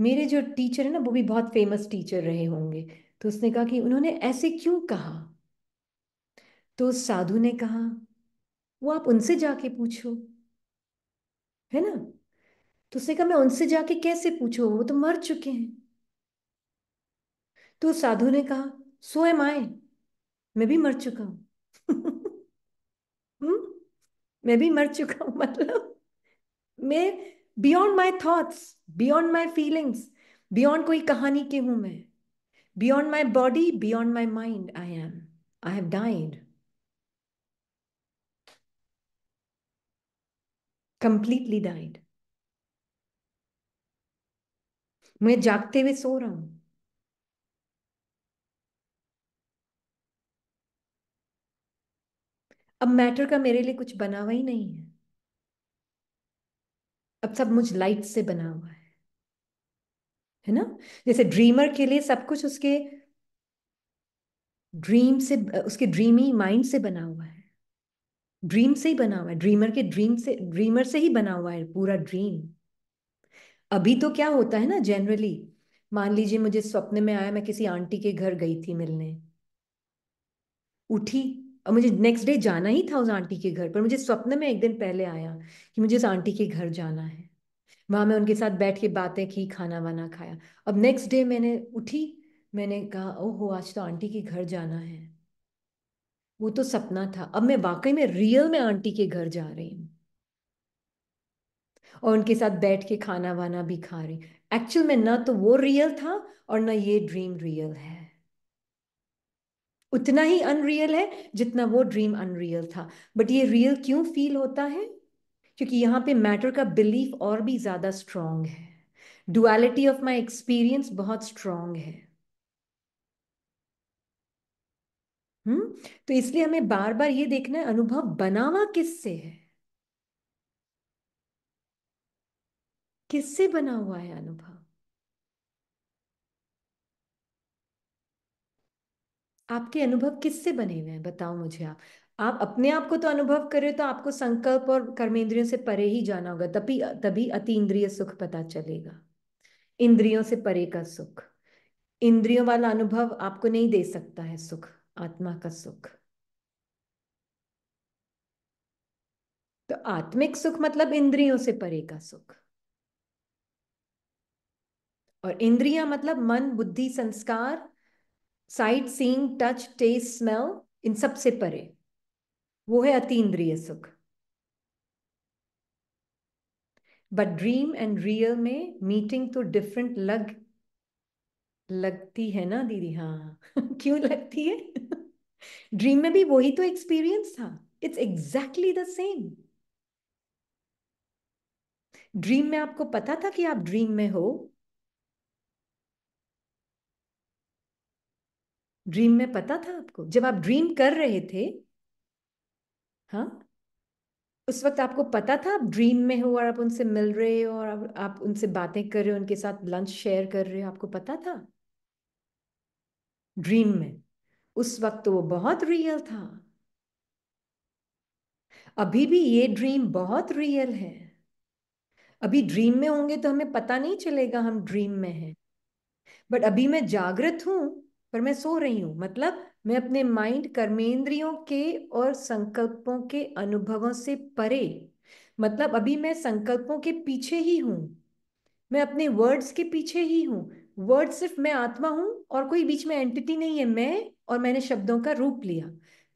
S2: मेरे जो टीचर है ना वो भी बहुत फेमस टीचर रहे होंगे तो उसने कहा कि उन्होंने ऐसे क्यों कहा तो उस साधु ने कहा वो आप उनसे जाके पूछो है ना तो उसने कहा मैं उनसे जाके कैसे पूछो वो तो मर चुके हैं तो साधु ने कहा सो एम आए मैं भी मर चुका हूं हम्म? मैं भी मर चुका हूं मतलब मैं beyond my thoughts beyond my feelings beyond कोई कहानी के हूं मैं Beyond my body, beyond my mind, I am. I have died. Completely died. मैं जागते हुए सो रहा हूं अब मैटर का मेरे लिए कुछ बना हुआ ही नहीं है अब सब मुझ लाइट से बना हुआ है है ना जैसे ड्रीमर के लिए सब कुछ उसके ड्रीम से उसके ड्रीमी माइंड से बना हुआ है ड्रीम से ही बना हुआ है ड्रीमर के ड्रीम से ड्रीमर से ही बना हुआ है पूरा ड्रीम अभी तो क्या होता है ना जनरली मान लीजिए मुझे स्वप्न में आया मैं किसी आंटी के घर गई थी मिलने उठी और मुझे नेक्स्ट डे जाना ही था उस आंटी के घर पर मुझे स्वप्न में एक दिन पहले आया कि मुझे उस आंटी के घर जाना है वहाँ मैं उनके साथ बैठ के बातें की खाना वाना खाया अब नेक्स्ट डे मैंने उठी मैंने कहा ओहो आज तो आंटी के घर जाना है वो तो सपना था अब मैं वाकई में रियल में आंटी के घर जा रही हूँ और उनके साथ बैठ के खाना वाना भी खा रही एक्चुअल में ना तो वो रियल था और ना ये ड्रीम रियल है उतना ही अनरियल है जितना वो ड्रीम अनरियल था बट ये रियल क्यों फील होता है क्योंकि यहाँ पे मैटर का बिलीफ और भी ज़्यादा स्ट्रांग है डुअलिटी ऑफ माई एक्सपीरियंस बहुत स्ट्रांग है हम्म तो इसलिए हमें बार बार ये देखना है अनुभव बनावा किससे है किससे बना हुआ है अनुभव आपके अनुभव किससे बने हुए हैं बताओ मुझे आप आप अपने आप को तो अनुभव हो तो आपको संकल्प और कर्मेंद्रियों से परे ही जाना होगा तभी तभी अति इंद्रिय सुख पता चलेगा इंद्रियों से परे का सुख इंद्रियों वाला अनुभव आपको नहीं दे सकता है सुख आत्मा का सुख तो आत्मिक सुख मतलब इंद्रियों से परे का सुख और इंद्रिया मतलब मन बुद्धि संस्कार sight seeing touch taste smell इन सब से परे वो है अतीन्द्रिय सुख बट ड्रीम एंड रियल में मीटिंग तो डिफरेंट लग लगती है ना दीदी हाँ, हाँ। क्यों लगती है ड्रीम में भी वही तो एक्सपीरियंस था it's exactly the same dream में आपको पता था कि आप ड्रीम में हो ड्रीम में पता था आपको जब आप ड्रीम कर रहे थे हाँ उस वक्त आपको पता था आप ड्रीम में हो और आप उनसे मिल रहे हो और आप, उनसे बातें कर रहे हो उनके साथ लंच शेयर कर रहे हो आपको पता था ड्रीम में उस वक्त तो वो बहुत रियल था अभी भी ये ड्रीम बहुत रियल है अभी ड्रीम में होंगे तो हमें पता नहीं चलेगा हम ड्रीम में हैं बट अभी मैं जागृत हूं पर मैं सो रही हूं मतलब मैं अपने माइंड कर्मेंद्रियों के और संकल्पों के अनुभवों से परे मतलब अभी मैं संकल्पों के पीछे ही हूँ मैं अपने वर्ड्स के पीछे ही हूँ वर्ड सिर्फ मैं आत्मा हूँ और कोई बीच में एंटिटी नहीं है मैं और मैंने शब्दों का रूप लिया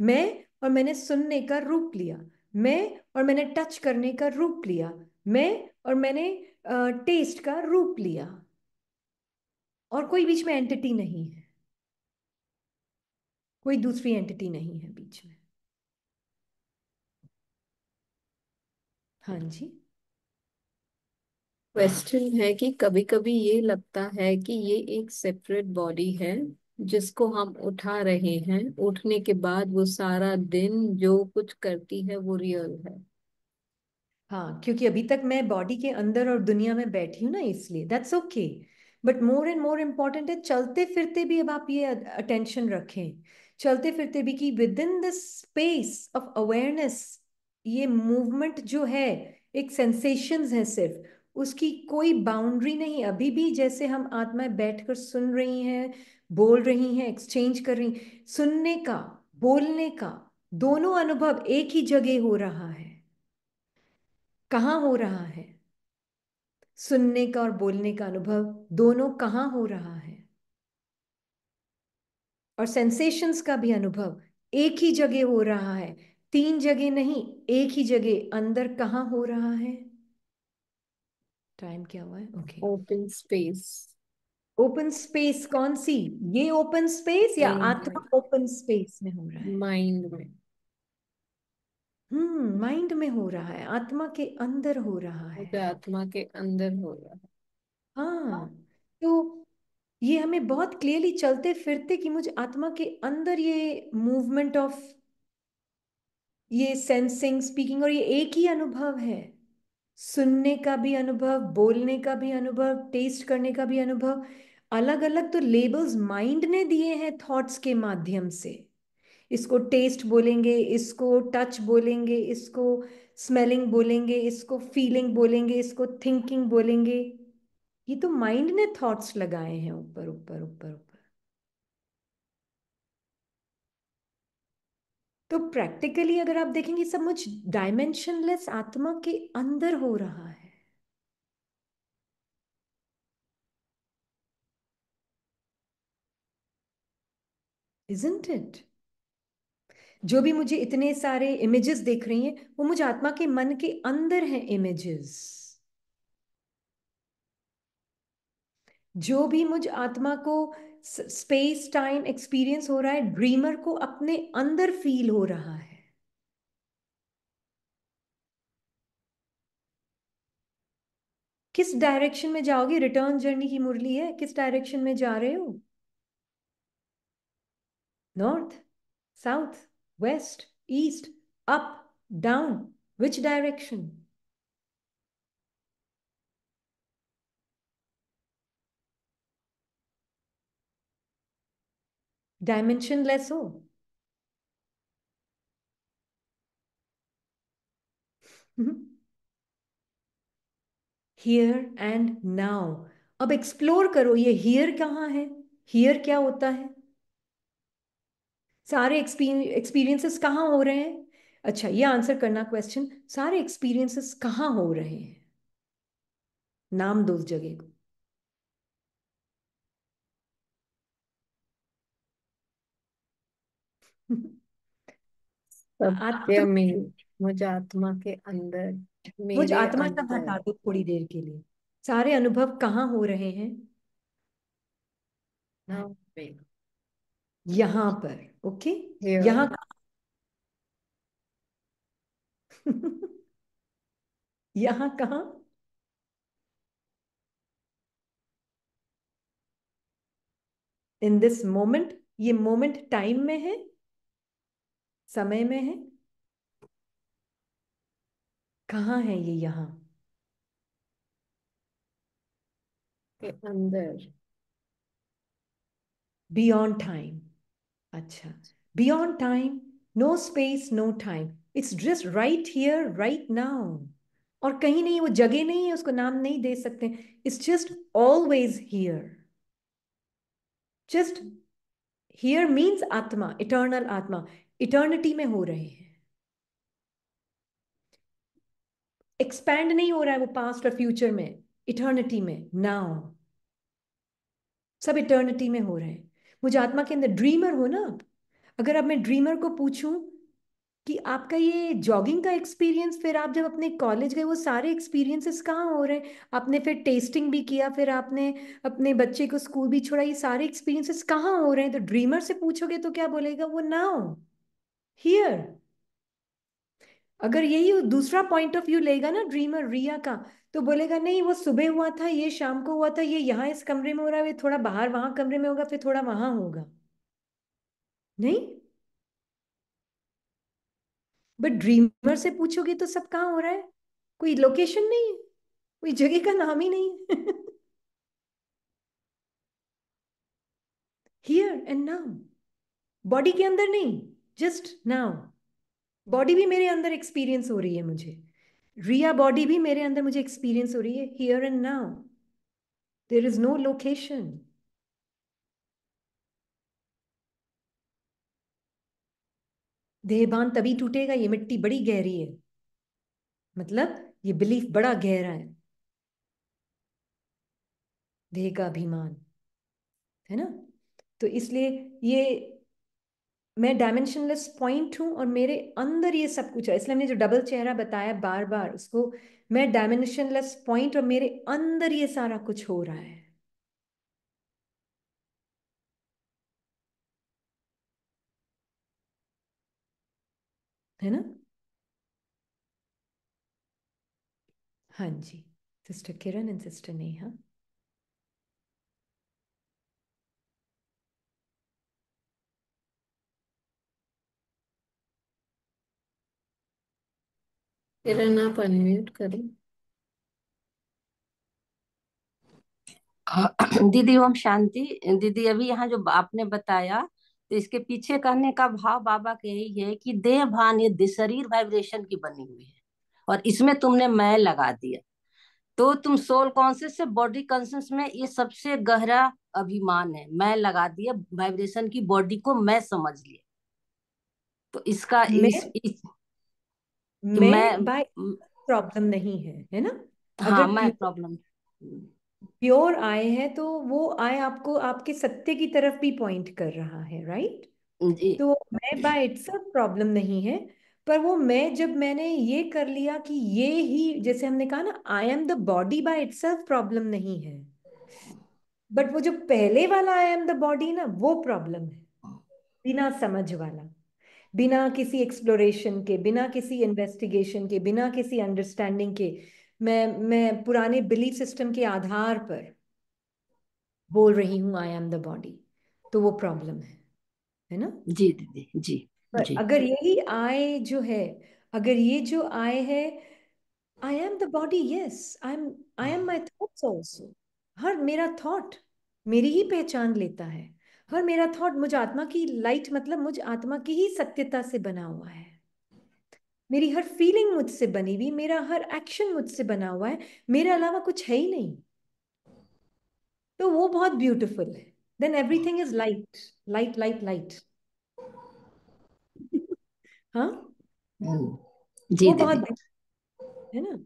S2: मैं और मैंने सुनने का रूप लिया मैं और मैंने टच करने का रूप लिया मैं और मैंने टेस्ट का रूप लिया और कोई बीच में एंटिटी नहीं है कोई दूसरी एंटिटी नहीं है बीच में हाँ जी
S1: क्वेश्चन है कि कभी कभी ये लगता है कि ये एक सेपरेट बॉडी है
S2: जिसको हम उठा रहे हैं उठने के बाद वो सारा दिन जो कुछ करती है वो रियल है हाँ क्योंकि अभी तक मैं बॉडी के अंदर और दुनिया में बैठी हूँ ना इसलिए that's okay but more and more important है चलते फिरते भी अब आप ये अटेंशन रखें चलते फिरते भी कि within the space of awareness ये मूवमेंट जो है एक सेंसेशंस है सिर्फ उसकी कोई बाउंड्री नहीं अभी भी जैसे हम आत्माएं बैठकर सुन रही हैं बोल रही हैं एक्सचेंज कर रही सुनने का बोलने का दोनों अनुभव एक ही जगह हो रहा है कहाँ हो रहा है सुनने का और बोलने का अनुभव दोनों कहाँ हो रहा है और सेंसेशंस का भी अनुभव एक ही जगह हो रहा है तीन जगह नहीं एक ही जगह अंदर कहाँ हो रहा है टाइम क्या हुआ है okay open space open space कौन सी ये ओपन स्पेस या आत्मा ओपन स्पेस में हो रहा है माइंड में हम्म माइंड में हो रहा है आत्मा के अंदर हो रहा है आत्मा के अंदर हो रहा है हाँ तो ये हमें बहुत क्लियरली चलते फिरते कि मुझे आत्मा के अंदर ये मूवमेंट ऑफ ये सेंसिंग स्पीकिंग और ये एक ही अनुभव है सुनने का भी अनुभव बोलने का भी अनुभव टेस्ट करने का भी अनुभव अलग अलग तो लेबल्स माइंड ने दिए हैं थॉट्स के माध्यम से इसको टेस्ट बोलेंगे इसको टच बोलेंगे इसको स्मेलिंग बोलेंगे इसको फीलिंग बोलेंगे इसको थिंकिंग बोलेंगे ये तो माइंड ने थॉट्स लगाए हैं ऊपर ऊपर ऊपर ऊपर तो प्रैक्टिकली अगर आप देखेंगे सब कुछ डायमेंशनलेस आत्मा के अंदर हो रहा है Isn't it? जो भी मुझे इतने सारे इमेजेस देख रही हैं वो मुझे आत्मा के मन के अंदर हैं इमेजेस जो भी मुझ आत्मा को स्पेस टाइम एक्सपीरियंस हो रहा है ड्रीमर को अपने अंदर फील हो रहा है किस डायरेक्शन में जाओगे रिटर्न जर्नी की मुरली है किस डायरेक्शन में जा रहे हो north south west east up down which direction dimensionless हो हियर एंड नाउ अब एक्सप्लोर करो ये हियर कहाँ है हियर क्या होता है सारे एक्सपीरियंसेस कहाँ हो रहे हैं अच्छा ये आंसर करना क्वेश्चन सारे एक्सपीरियंसेस कहाँ हो रहे हैं नाम दो जगह को
S1: में
S2: मुझ आत्मा के अंदर मुझ आत्मा का हटा दो थोड़ी देर के लिए सारे अनुभव कहाँ हो रहे हैं यहाँ पर ओके यहाँ यहाँ कहाँ इन दिस मोमेंट ये मोमेंट टाइम में है समय में है कहाँ है ये यहाँ अंदर बियॉन्ड टाइम अच्छा beyond time no space no time it's just right here right now और कहीं नहीं वो जगह नहीं है उसको नाम नहीं दे सकते it's just always here just here means आत्मा इटर्नल आत्मा इटर्निटी में हो रहे हैं एक्सपैंड नहीं हो रहा है वो पास्ट और फ्यूचर में इटर्निटी में नाउ सब इटर्निटी में हो रहे हैं मुझे आत्मा के अंदर ड्रीमर हो ना आप अगर अब मैं ड्रीमर को पूछूं कि आपका ये जॉगिंग का एक्सपीरियंस फिर आप जब अपने कॉलेज गए वो सारे एक्सपीरियंसेस कहाँ हो रहे हैं आपने फिर टेस्टिंग भी किया फिर आपने अपने बच्चे को स्कूल भी छोड़ा ये सारे एक्सपीरियंसेस कहाँ हो रहे हैं तो ड्रीमर से पूछोगे तो क्या बोलेगा वो ना हो हियर अगर यही दूसरा पॉइंट ऑफ व्यू लेगा ना ड्रीमर रिया का तो बोलेगा नहीं वो सुबह हुआ था ये शाम को हुआ था ये यहाँ इस कमरे में हो रहा है थोड़ा बाहर वहां कमरे में होगा फिर थोड़ा वहां होगा नहीं बट ड्रीमर से पूछोगे तो सब कहाँ हो रहा है कोई लोकेशन नहीं है कोई जगह का नाम ही नहीं है हियर एंड नाउ बॉडी के अंदर नहीं जस्ट नाउ बॉडी भी मेरे अंदर एक्सपीरियंस हो रही है मुझे रिया बॉडी भी मेरे अंदर मुझे एक्सपीरियंस हो रही है here and now there is no location देहबान तभी टूटेगा ये मिट्टी बड़ी गहरी है मतलब ये बिलीफ बड़ा गहरा है देह का अभिमान है ना तो इसलिए ये मैं डायमेंशनलेस पॉइंट हूं और मेरे अंदर ये सब कुछ है इसलिए हमने जो डबल चेहरा बताया बार बार उसको मैं डायमेंशनलेस पॉइंट और मेरे अंदर ये सारा कुछ हो रहा है है ना हाँ जी sister Kiran and sister Neha
S1: आप अनम्यूट करें दीदी ओम शांति दीदी अभी यहाँ जो आपने बताया तो इसके पीछे कहने का भाव बाबा के यही है कि देह भान ये शरीर वाइब्रेशन की बनी हुई है और इसमें तुमने मैं लगा दिया तो तुम सोल कॉन्सियस से बॉडी कॉन्सियस में ये सबसे गहरा अभिमान है मैं लगा दिया वाइब्रेशन की बॉडी को मैं समझ लिया तो इसका इस,
S3: इस, मैं
S2: बाय प्रॉब्लम नहीं है है ना हाँ मैं प्रॉब्लम प्योर आय है तो वो आय आपको आपके सत्य की तरफ भी पॉइंट कर रहा है राइट जी तो मैं बाय इट्स प्रॉब्लम नहीं है पर वो मैं जब मैंने ये कर लिया कि ये ही जैसे हमने कहा ना I am the body by its problem नहीं है बट वो जो पहले वाला आई एम द बॉडी ना वो प्रॉब्लम है बिना समझ वाला बिना किसी एक्सप्लोरेशन के बिना किसी इन्वेस्टिगेशन के बिना किसी अंडरस्टैंडिंग के मैं मैं पुराने बिलीफ सिस्टम के आधार पर बोल रही हूँ आई एम द बॉडी तो वो प्रॉब्लम है
S1: है ना जी दीदी जी, जी अगर
S2: यही आय जो है अगर ये जो आय है I am the body yes I am I am my thoughts also हर मेरा थॉट मेरी ही पहचान लेता है और मेरा थॉट मुझ आत्मा की लाइट मतलब मुझ आत्मा की ही सत्यता से बना हुआ है मेरी हर फीलिंग मुझसे बनी हुई मेरा हर एक्शन मुझसे बना हुआ है मेरे अलावा कुछ है ही नहीं तो वो बहुत ब्यूटिफुल है then everything is light light light light हाँ hmm. जी वो बहुत है ना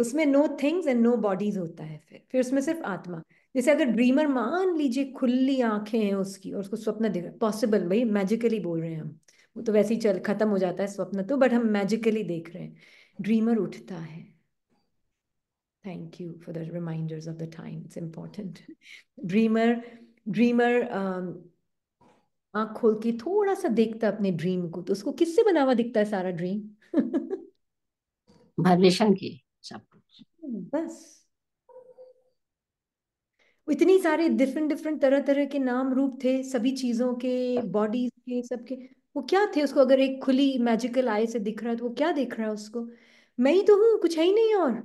S2: उसमें no things and no bodies होता है फिर फिर उसमें सिर्फ आत्मा जैसे अगर ड्रीमर मान लीजिए खुली आंखें हैं उसकी और उसको स्वप्न देख रहे पॉसिबल भाई मैजिकली बोल रहे हैं हम वो तो वैसे ही चल खत्म हो जाता है स्वप्न तो बट हम मैजिकली देख रहे हैं ड्रीमर उठता है thank you for the reminders of the time it's important dreamer dreamer आंख खोल के थोड़ा सा देखता अपने ड्रीम को तो उसको किससे बना हुआ दिखता है सारा ड्रीम
S4: भगवेशन की सब
S2: बस इतनी सारे डिफरेंट डिफरेंट तरह तरह के नाम रूप थे सभी चीजों के बॉडीज के सबके वो क्या थे उसको अगर एक खुली मैजिकल आय से दिख रहा है तो वो क्या देख रहा है उसको मैं ही तो हूँ कुछ है ही नहीं और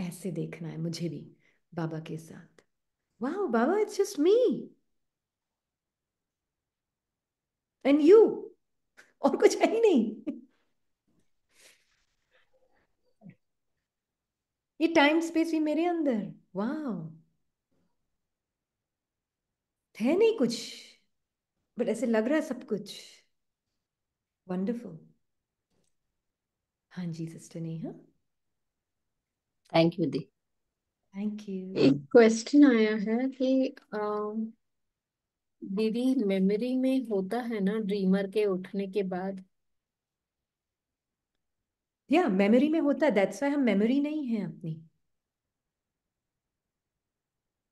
S2: ऐसे देखना है मुझे भी बाबा के साथ वाह बाबा it's just me and you और कुछ है ही नहीं ये टाइम स्पेस भी मेरे अंदर वाह है नहीं कुछ बट ऐसे लग रहा है सब कुछ वंडरफुल हाँ जी सिस्टर नेहा
S1: थैंक यू दी थैंक यू एक क्वेश्चन आया है कि um, दीदी मेमोरी में होता है ना ड्रीमर के उठने के बाद
S2: या मेमोरी में होता है दैट्स वाई हम मेमोरी नहीं है अपनी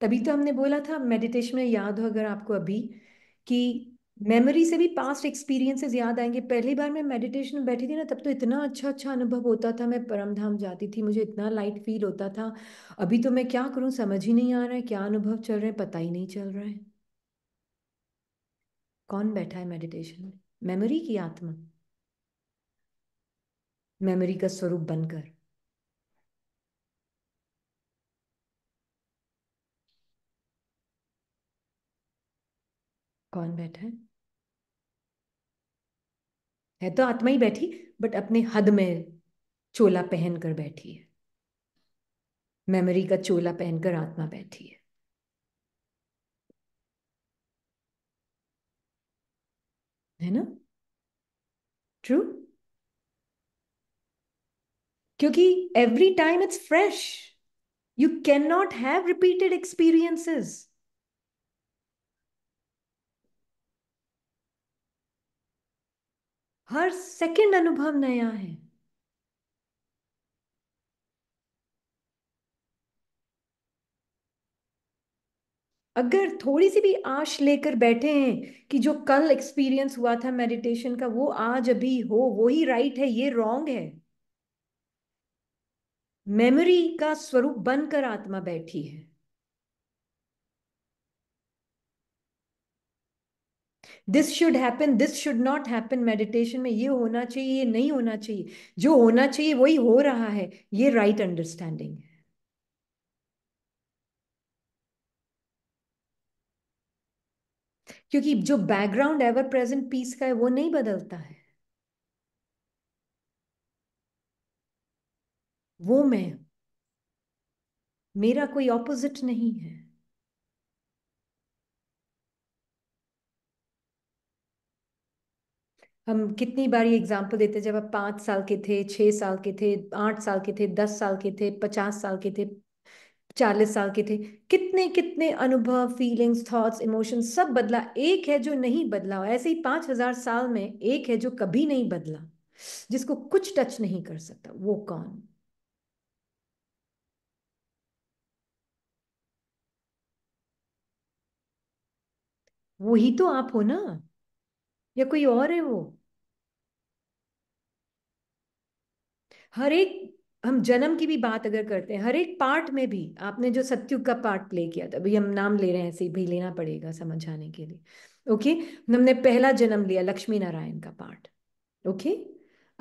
S2: तभी तो हमने बोला था मेडिटेशन में याद हो अगर आपको अभी कि मेमोरी से भी पास्ट एक्सपीरियंसेस याद आएंगे पहली बार मैं मेडिटेशन में बैठी थी ना तब तो इतना अच्छा अच्छा अनुभव होता था मैं परम धाम जाती थी मुझे इतना लाइट फील होता था अभी तो मैं क्या करूं समझ ही नहीं आ रहा है क्या अनुभव चल रहे हैं पता ही नहीं चल रहा है कौन बैठा है मेडिटेशन में मेमोरी की आत्मा मेमोरी का स्वरूप बनकर कौन बैठा है है तो आत्मा ही बैठी बट अपने हद में चोला पहन कर बैठी है मेमोरी का चोला पहनकर आत्मा बैठी है
S3: है ना ट्रू
S2: क्योंकि every time it's fresh you can not have repeated experiences हर सेकंड अनुभव नया है अगर थोड़ी सी भी आश लेकर बैठे हैं कि जो कल एक्सपीरियंस हुआ था मेडिटेशन का वो आज अभी हो वो ही राइट है ये रॉन्ग है मेमोरी का स्वरूप बनकर आत्मा बैठी है this should happen this should not happen meditation में ये होना चाहिए ये नहीं होना चाहिए जो होना चाहिए वही हो रहा है ये राइट right अंडरस्टैंडिंग है क्योंकि जो बैकग्राउंड एवर प्रेजेंट पीस का है वो नहीं बदलता है वो मैं मेरा कोई ऑपोजिट नहीं है हम कितनी बार ये एग्जाम्पल देते हैं जब आप पांच साल के थे छह साल के थे आठ साल के थे दस साल के थे पचास साल के थे चालीस साल के थे कितने कितने अनुभव फीलिंग्स थॉट्स इमोशन सब बदला एक है जो नहीं बदला ऐसे ही पांच हजार साल में एक है जो कभी नहीं बदला जिसको कुछ टच नहीं कर सकता वो कौन वो ही तो आप हो ना या कोई और है वो हर एक हम जन्म की भी बात अगर करते हैं हर एक पार्ट में भी आपने जो सत्युग का पार्ट प्ले किया था अभी हम नाम ले रहे हैं ऐसे भी लेना पड़ेगा समझाने के लिए ओके हमने पहला जन्म लिया लक्ष्मी नारायण का पार्ट ओके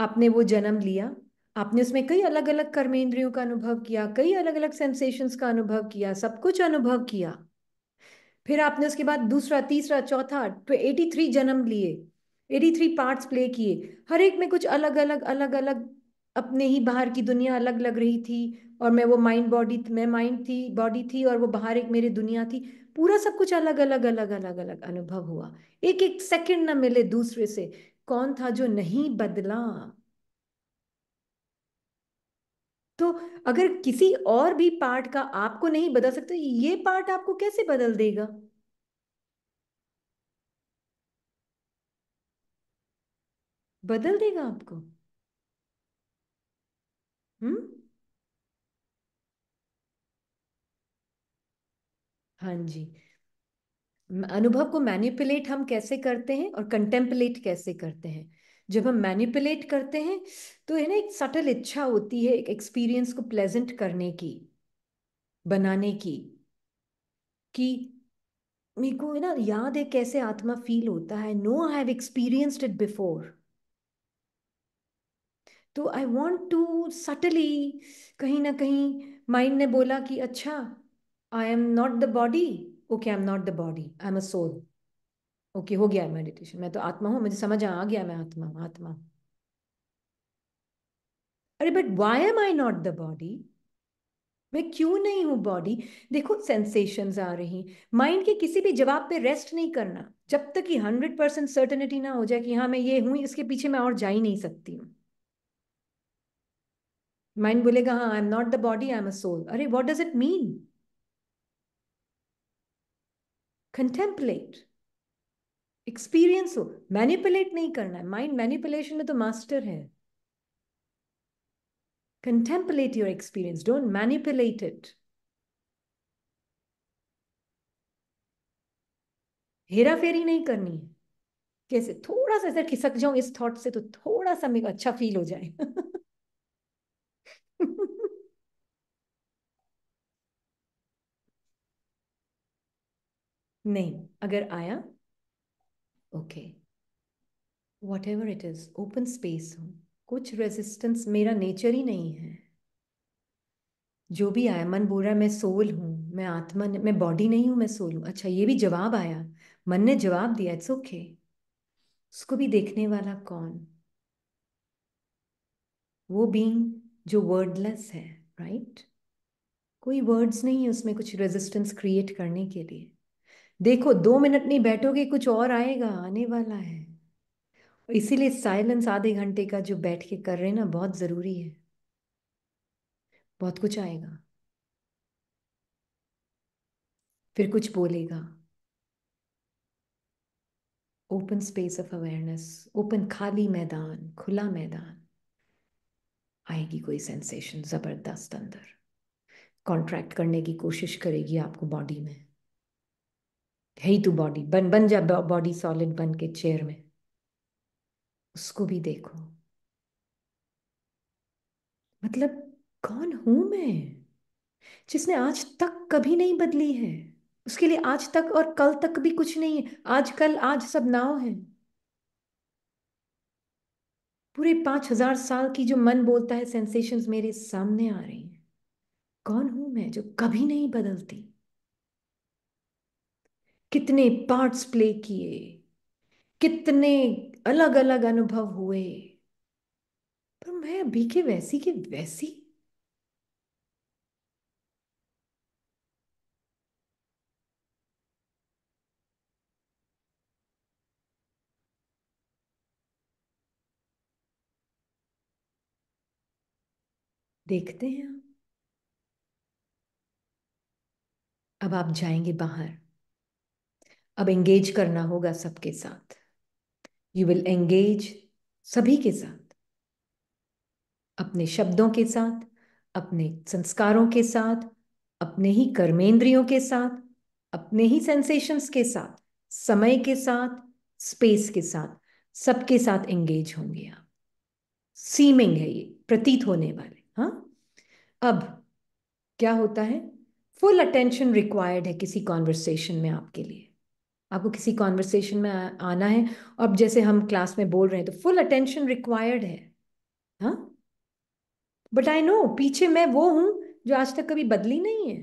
S2: आपने वो जन्म लिया आपने उसमें कई अलग अलग कर्मेंद्रियों का अनुभव किया कई अलग अलग सेंसेशंस का अनुभव किया सब कुछ अनुभव किया फिर आपने उसके बाद दूसरा तीसरा चौथा एटी तो थ्री जन्म लिए एटी थ्री पार्ट्स प्ले किए हर एक में कुछ अलग अलग अलग अलग अपने ही बाहर की दुनिया अलग लग रही थी और मैं वो माइंड बॉडी मैं माइंड थी बॉडी थी और वो बाहर एक मेरी दुनिया थी पूरा सब कुछ अलग अलग अलग अलग अलग अनुभव हुआ एक एक सेकंड ना मिले दूसरे से कौन था जो नहीं बदला तो अगर किसी और भी पार्ट का आपको नहीं बदल सकते ये पार्ट आपको कैसे बदल देगा बदल देगा आपको हम्म हाँ जी अनुभव को मैनिपुलेट हम कैसे करते हैं और कंटेम्पलेट कैसे करते हैं जब हम मैनिपुलेट करते हैं तो है ना एक सटल इच्छा होती है एक एक्सपीरियंस को प्लेजेंट करने की बनाने की कि मेरे को ना याद है कैसे आत्मा फील होता है no I have experienced it before तो आई वॉन्ट टू सटली कहीं ना कहीं माइंड ने बोला कि अच्छा I am not the body okay I am not the body I am a soul okay हो गया है मेडिटेशन मैं तो आत्मा हूं मुझे समझ आ गया मैं आत्मा हूं आत्मा अरे but why am I not the body मैं क्यों नहीं हूं बॉडी देखो सेंसेशंस आ रही माइंड के किसी भी जवाब पे रेस्ट नहीं करना जब तक कि हंड्रेड परसेंट सर्टेनिटी ना हो जाए कि हाँ मैं ये हूं इसके पीछे मैं और जा ही नहीं सकती हूँ माइंड बोलेगा हाँ I am not the body I am a soul अरे what does it mean contemplate experience हो मैनिपुलेट नहीं करना है माइंड मैनिपुलेशन में तो मास्टर है contemplate your experience don't manipulate it हेरा फेरी नहीं करनी है कैसे थोड़ा सा ऐसा खिसक जाऊं इस थॉट से तो थोड़ा सा मेरे अच्छा फील हो जाए नहीं अगर आया okay whatever it is open space हूँ कुछ रेजिस्टेंस मेरा नेचर ही नहीं है जो भी आया मन बोल रहा है मैं सोल हूँ मैं आत्मा मैं बॉडी नहीं हूँ मैं सोल हूँ अच्छा ये भी जवाब आया मन ने जवाब दिया इट्स ओके उसको भी देखने वाला कौन वो बींग जो वर्डलेस है राइट right? कोई वर्ड्स नहीं है उसमें कुछ रेजिस्टेंस क्रिएट करने के लिए देखो दो मिनट नहीं बैठोगे कुछ और आएगा आने वाला है इसीलिए साइलेंस आधे घंटे का जो बैठ के कर रहे हैं ना बहुत जरूरी है बहुत कुछ आएगा फिर कुछ बोलेगा open space of awareness open खाली मैदान खुला मैदान आएगी कोई सेंसेशन जबरदस्त अंदर कॉन्ट्रैक्ट करने की कोशिश करेगी आपको बॉडी में है ही तू बॉडी बन बन जा बॉडी सॉलिड बन के चेयर में उसको भी देखो मतलब कौन हूं मैं जिसने आज तक कभी नहीं बदली है उसके लिए आज तक और कल तक भी कुछ नहीं है आज कल आज सब नाव है पूरे पांच हजार साल की जो मन बोलता है सेंसेशंस मेरे सामने आ रही हैं कौन हूं मैं जो कभी नहीं बदलती कितने पार्ट्स प्ले किए कितने अलग अलग अनुभव हुए पर मैं अभी के वैसी के वैसी देखते हैं अब आप जाएंगे बाहर अब एंगेज करना होगा सबके साथ यू विल एंगेज सभी के साथ अपने शब्दों के साथ अपने संस्कारों के साथ अपने ही कर्मेंद्रियों के साथ अपने ही सेंसेशंस के साथ समय के साथ स्पेस के साथ सबके साथ एंगेज होंगे आप सीमिंग है ये प्रतीत होने वाले हाँ अब क्या होता है फुल अटेंशन रिक्वायर्ड है किसी कॉन्वर्सेशन में आपके लिए आपको किसी कॉन्वर्सेशन में आना है अब जैसे हम क्लास में बोल रहे हैं तो फुल अटेंशन रिक्वायर्ड है हाँ बट आई नो पीछे मैं वो हूं जो आज तक कभी बदली नहीं है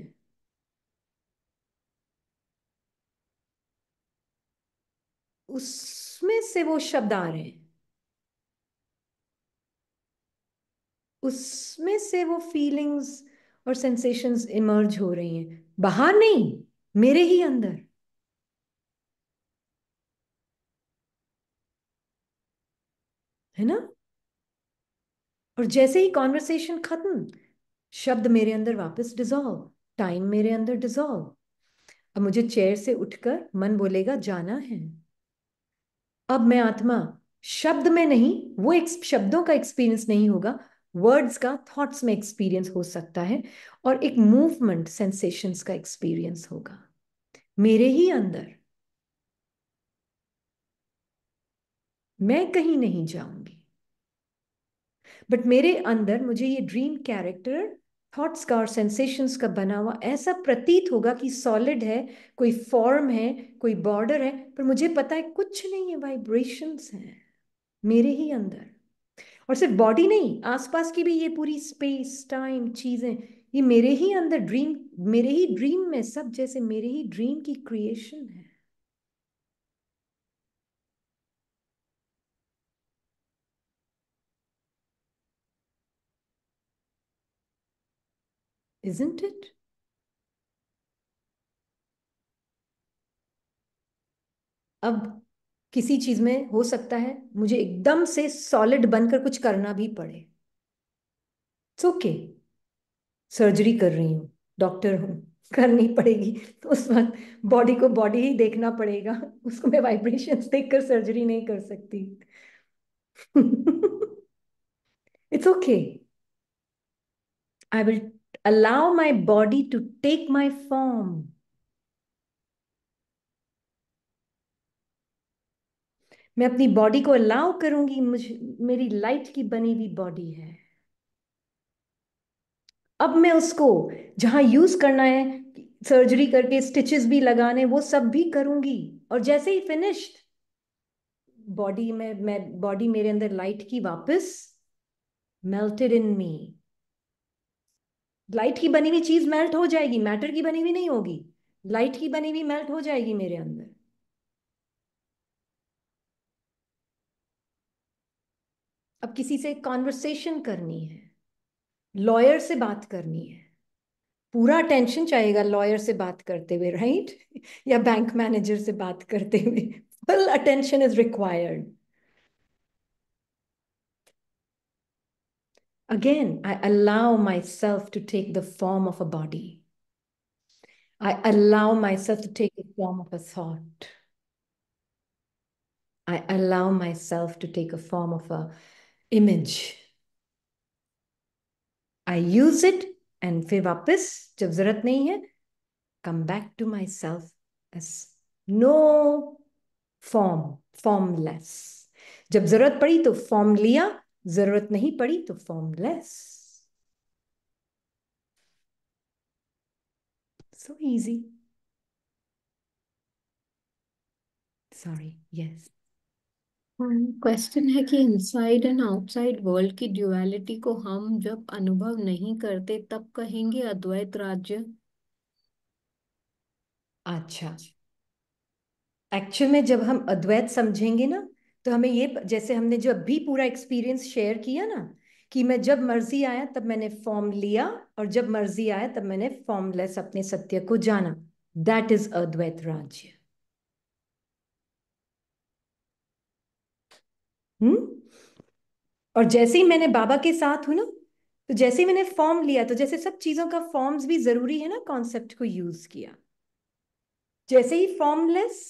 S2: उसमें से वो शब्द आ रहे हैं उसमें से वो फीलिंग्स और सेंसेशंस इमर्ज हो रही हैं बाहर नहीं मेरे ही अंदर है ना और जैसे ही कॉन्वर्सेशन खत्म शब्द मेरे अंदर वापस डिजॉल्व टाइम मेरे अंदर डिजॉल्व अब मुझे चेयर से उठकर मन बोलेगा जाना है अब मैं आत्मा शब्द में नहीं वो शब्दों का एक्सपीरियंस नहीं होगा वर्ड्स का थॉट्स में एक्सपीरियंस हो सकता है और एक मूवमेंट सेंसेशंस का एक्सपीरियंस होगा मेरे ही अंदर मैं कहीं नहीं जाऊंगी बट मेरे अंदर मुझे ये ड्रीम कैरेक्टर थॉट्स का और सेंसेशंस का बना हुआ ऐसा प्रतीत होगा कि सॉलिड है कोई फॉर्म है कोई बॉर्डर है पर मुझे पता है कुछ नहीं है वाइब्रेशंस हैं मेरे ही अंदर और सिर्फ बॉडी नहीं आसपास की भी ये पूरी स्पेस टाइम चीज़ें ये मेरे ही अंदर ड्रीम मेरे ही ड्रीम में सब जैसे मेरे ही ड्रीम की क्रिएशन है isn't it? अब किसी चीज में हो सकता है मुझे एकदम से सॉलिड बनकर कुछ करना भी पड़े इट्स ओके सर्जरी कर रही हूँ डॉक्टर हूं करनी पड़ेगी तो उस वक्त बॉडी को बॉडी ही देखना पड़ेगा उसको मैं वाइब्रेशंस देखकर सर्जरी नहीं कर सकती it's okay I will allow my body to take my form. मैं अपनी बॉडी को अलाउ करूंगी मुझे मेरी लाइट की बनी हुई बॉडी है अब मैं उसको जहां यूज करना है सर्जरी करके स्टिचेस भी लगाने वो सब भी करूंगी और जैसे ही फिनिश्ड बॉडी में मैं बॉडी मेरे अंदर लाइट की वापस मेल्टेड इन मी लाइट की बनी हुई चीज मेल्ट हो जाएगी मैटर की बनी हुई नहीं होगी लाइट की बनी हुई मेल्ट हो जाएगी मेरे अंदर अब किसी से कॉन्वर्सेशन करनी है लॉयर से बात करनी है पूरा अटेंशन चाहिएगा लॉयर से बात करते हुए राइट right? या बैंक मैनेजर से बात करते हुए full attention is required Again, I allow myself to take the form of a body. I allow myself to take the form of a thought. I allow myself to take a form of a image. I use it and फिर वापस जब जरूरत come back to myself as no form, formless. जब जरूरत पड़ी तो form जरूरत नहीं पड़ी तो formless so easy sorry yes
S1: question है कि इनसाइड एंड आउटसाइड वर्ल्ड की ड्यूअलिटी को हम जब अनुभव नहीं करते तब कहेंगे अद्वैत राज्य
S2: अच्छा एक्चुअल में जब हम अद्वैत समझेंगे ना तो हमें ये जैसे हमने जो अभी पूरा एक्सपीरियंस शेयर किया ना कि मैं जब मर्जी आया तब मैंने फॉर्म लिया और जब मर्जी आया तब मैंने फॉर्मलेस अपने सत्य को जाना दैट इज अद्वैत राज्य हम्म और जैसे ही मैंने बाबा के साथ हूं ना तो जैसे ही मैंने फॉर्म लिया तो जैसे सब चीजों का फॉर्म्स भी जरूरी है ना कॉन्सेप्ट को यूज किया जैसे ही फॉर्मलेस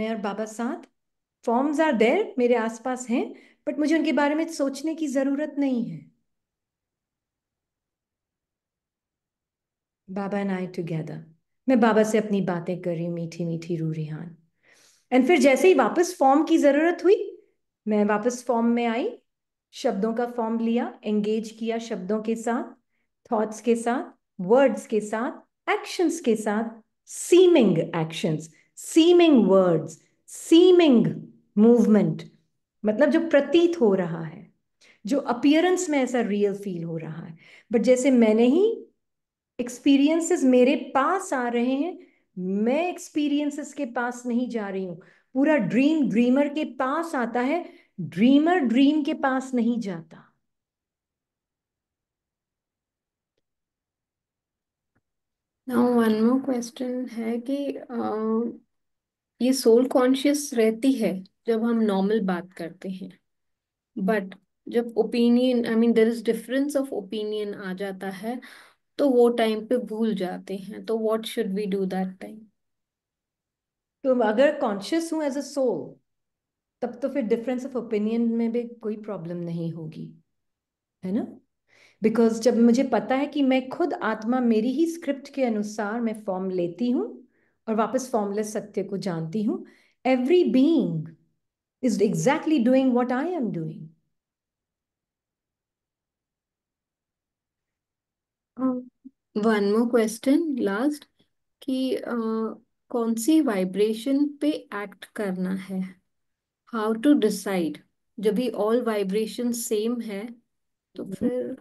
S2: मैं और बाबा साथ फॉर्म्स आर देयर मेरे आसपास हैं बट मुझे उनके बारे में सोचने की ज़रूरत नहीं है बाबा एंड आई टुगेदर मैं बाबा से अपनी बातें कर रही हूँ मीठी मीठी रू रिहान एंड फिर जैसे ही वापस फॉर्म की ज़रूरत हुई मैं वापस फॉर्म में आई शब्दों का फॉर्म लिया एंगेज किया शब्दों के साथ थॉट्स के साथ वर्ड्स के साथ एक्शंस के साथ seeming actions seeming words seeming movement मतलब जो प्रतीत हो रहा है जो अपियरेंस में ऐसा रियल फील हो रहा है बट जैसे मैंने ही एक्सपीरियंसेस मेरे पास आ रहे हैं मैं एक्सपीरियंसेस के पास नहीं जा रही हूँ पूरा ड्रीम ड्रीमर के पास आता है ड्रीमर ड्रीम के पास नहीं जाता
S1: नाउ वन मोर क्वेश्चन है कि आ, ये सोल कॉन्शियस रहती है जब हम नॉर्मल बात करते हैं बट जब opinion I mean there is difference of opinion आ जाता है तो वो टाइम
S2: पे भूल जाते हैं तो what should we do that time तो अगर कॉन्शियस हूँ एज अ सोल तब तो फिर डिफरेंस ऑफ ओपिनियन में भी कोई प्रॉब्लम नहीं होगी है ना बिकॉज जब मुझे पता है कि मैं खुद आत्मा मेरी ही स्क्रिप्ट के अनुसार मैं फॉर्म लेती हूँ और वापस फॉर्मलेस सत्य को जानती हूँ every being is exactly doing what I am doing. One
S1: more question last कि uh, कौन सी वाइब्रेशन पे एक्ट करना है हाउ टू डिसाइड जब भी ऑल वाइब्रेशन सेम है
S2: तो mm-hmm. फिर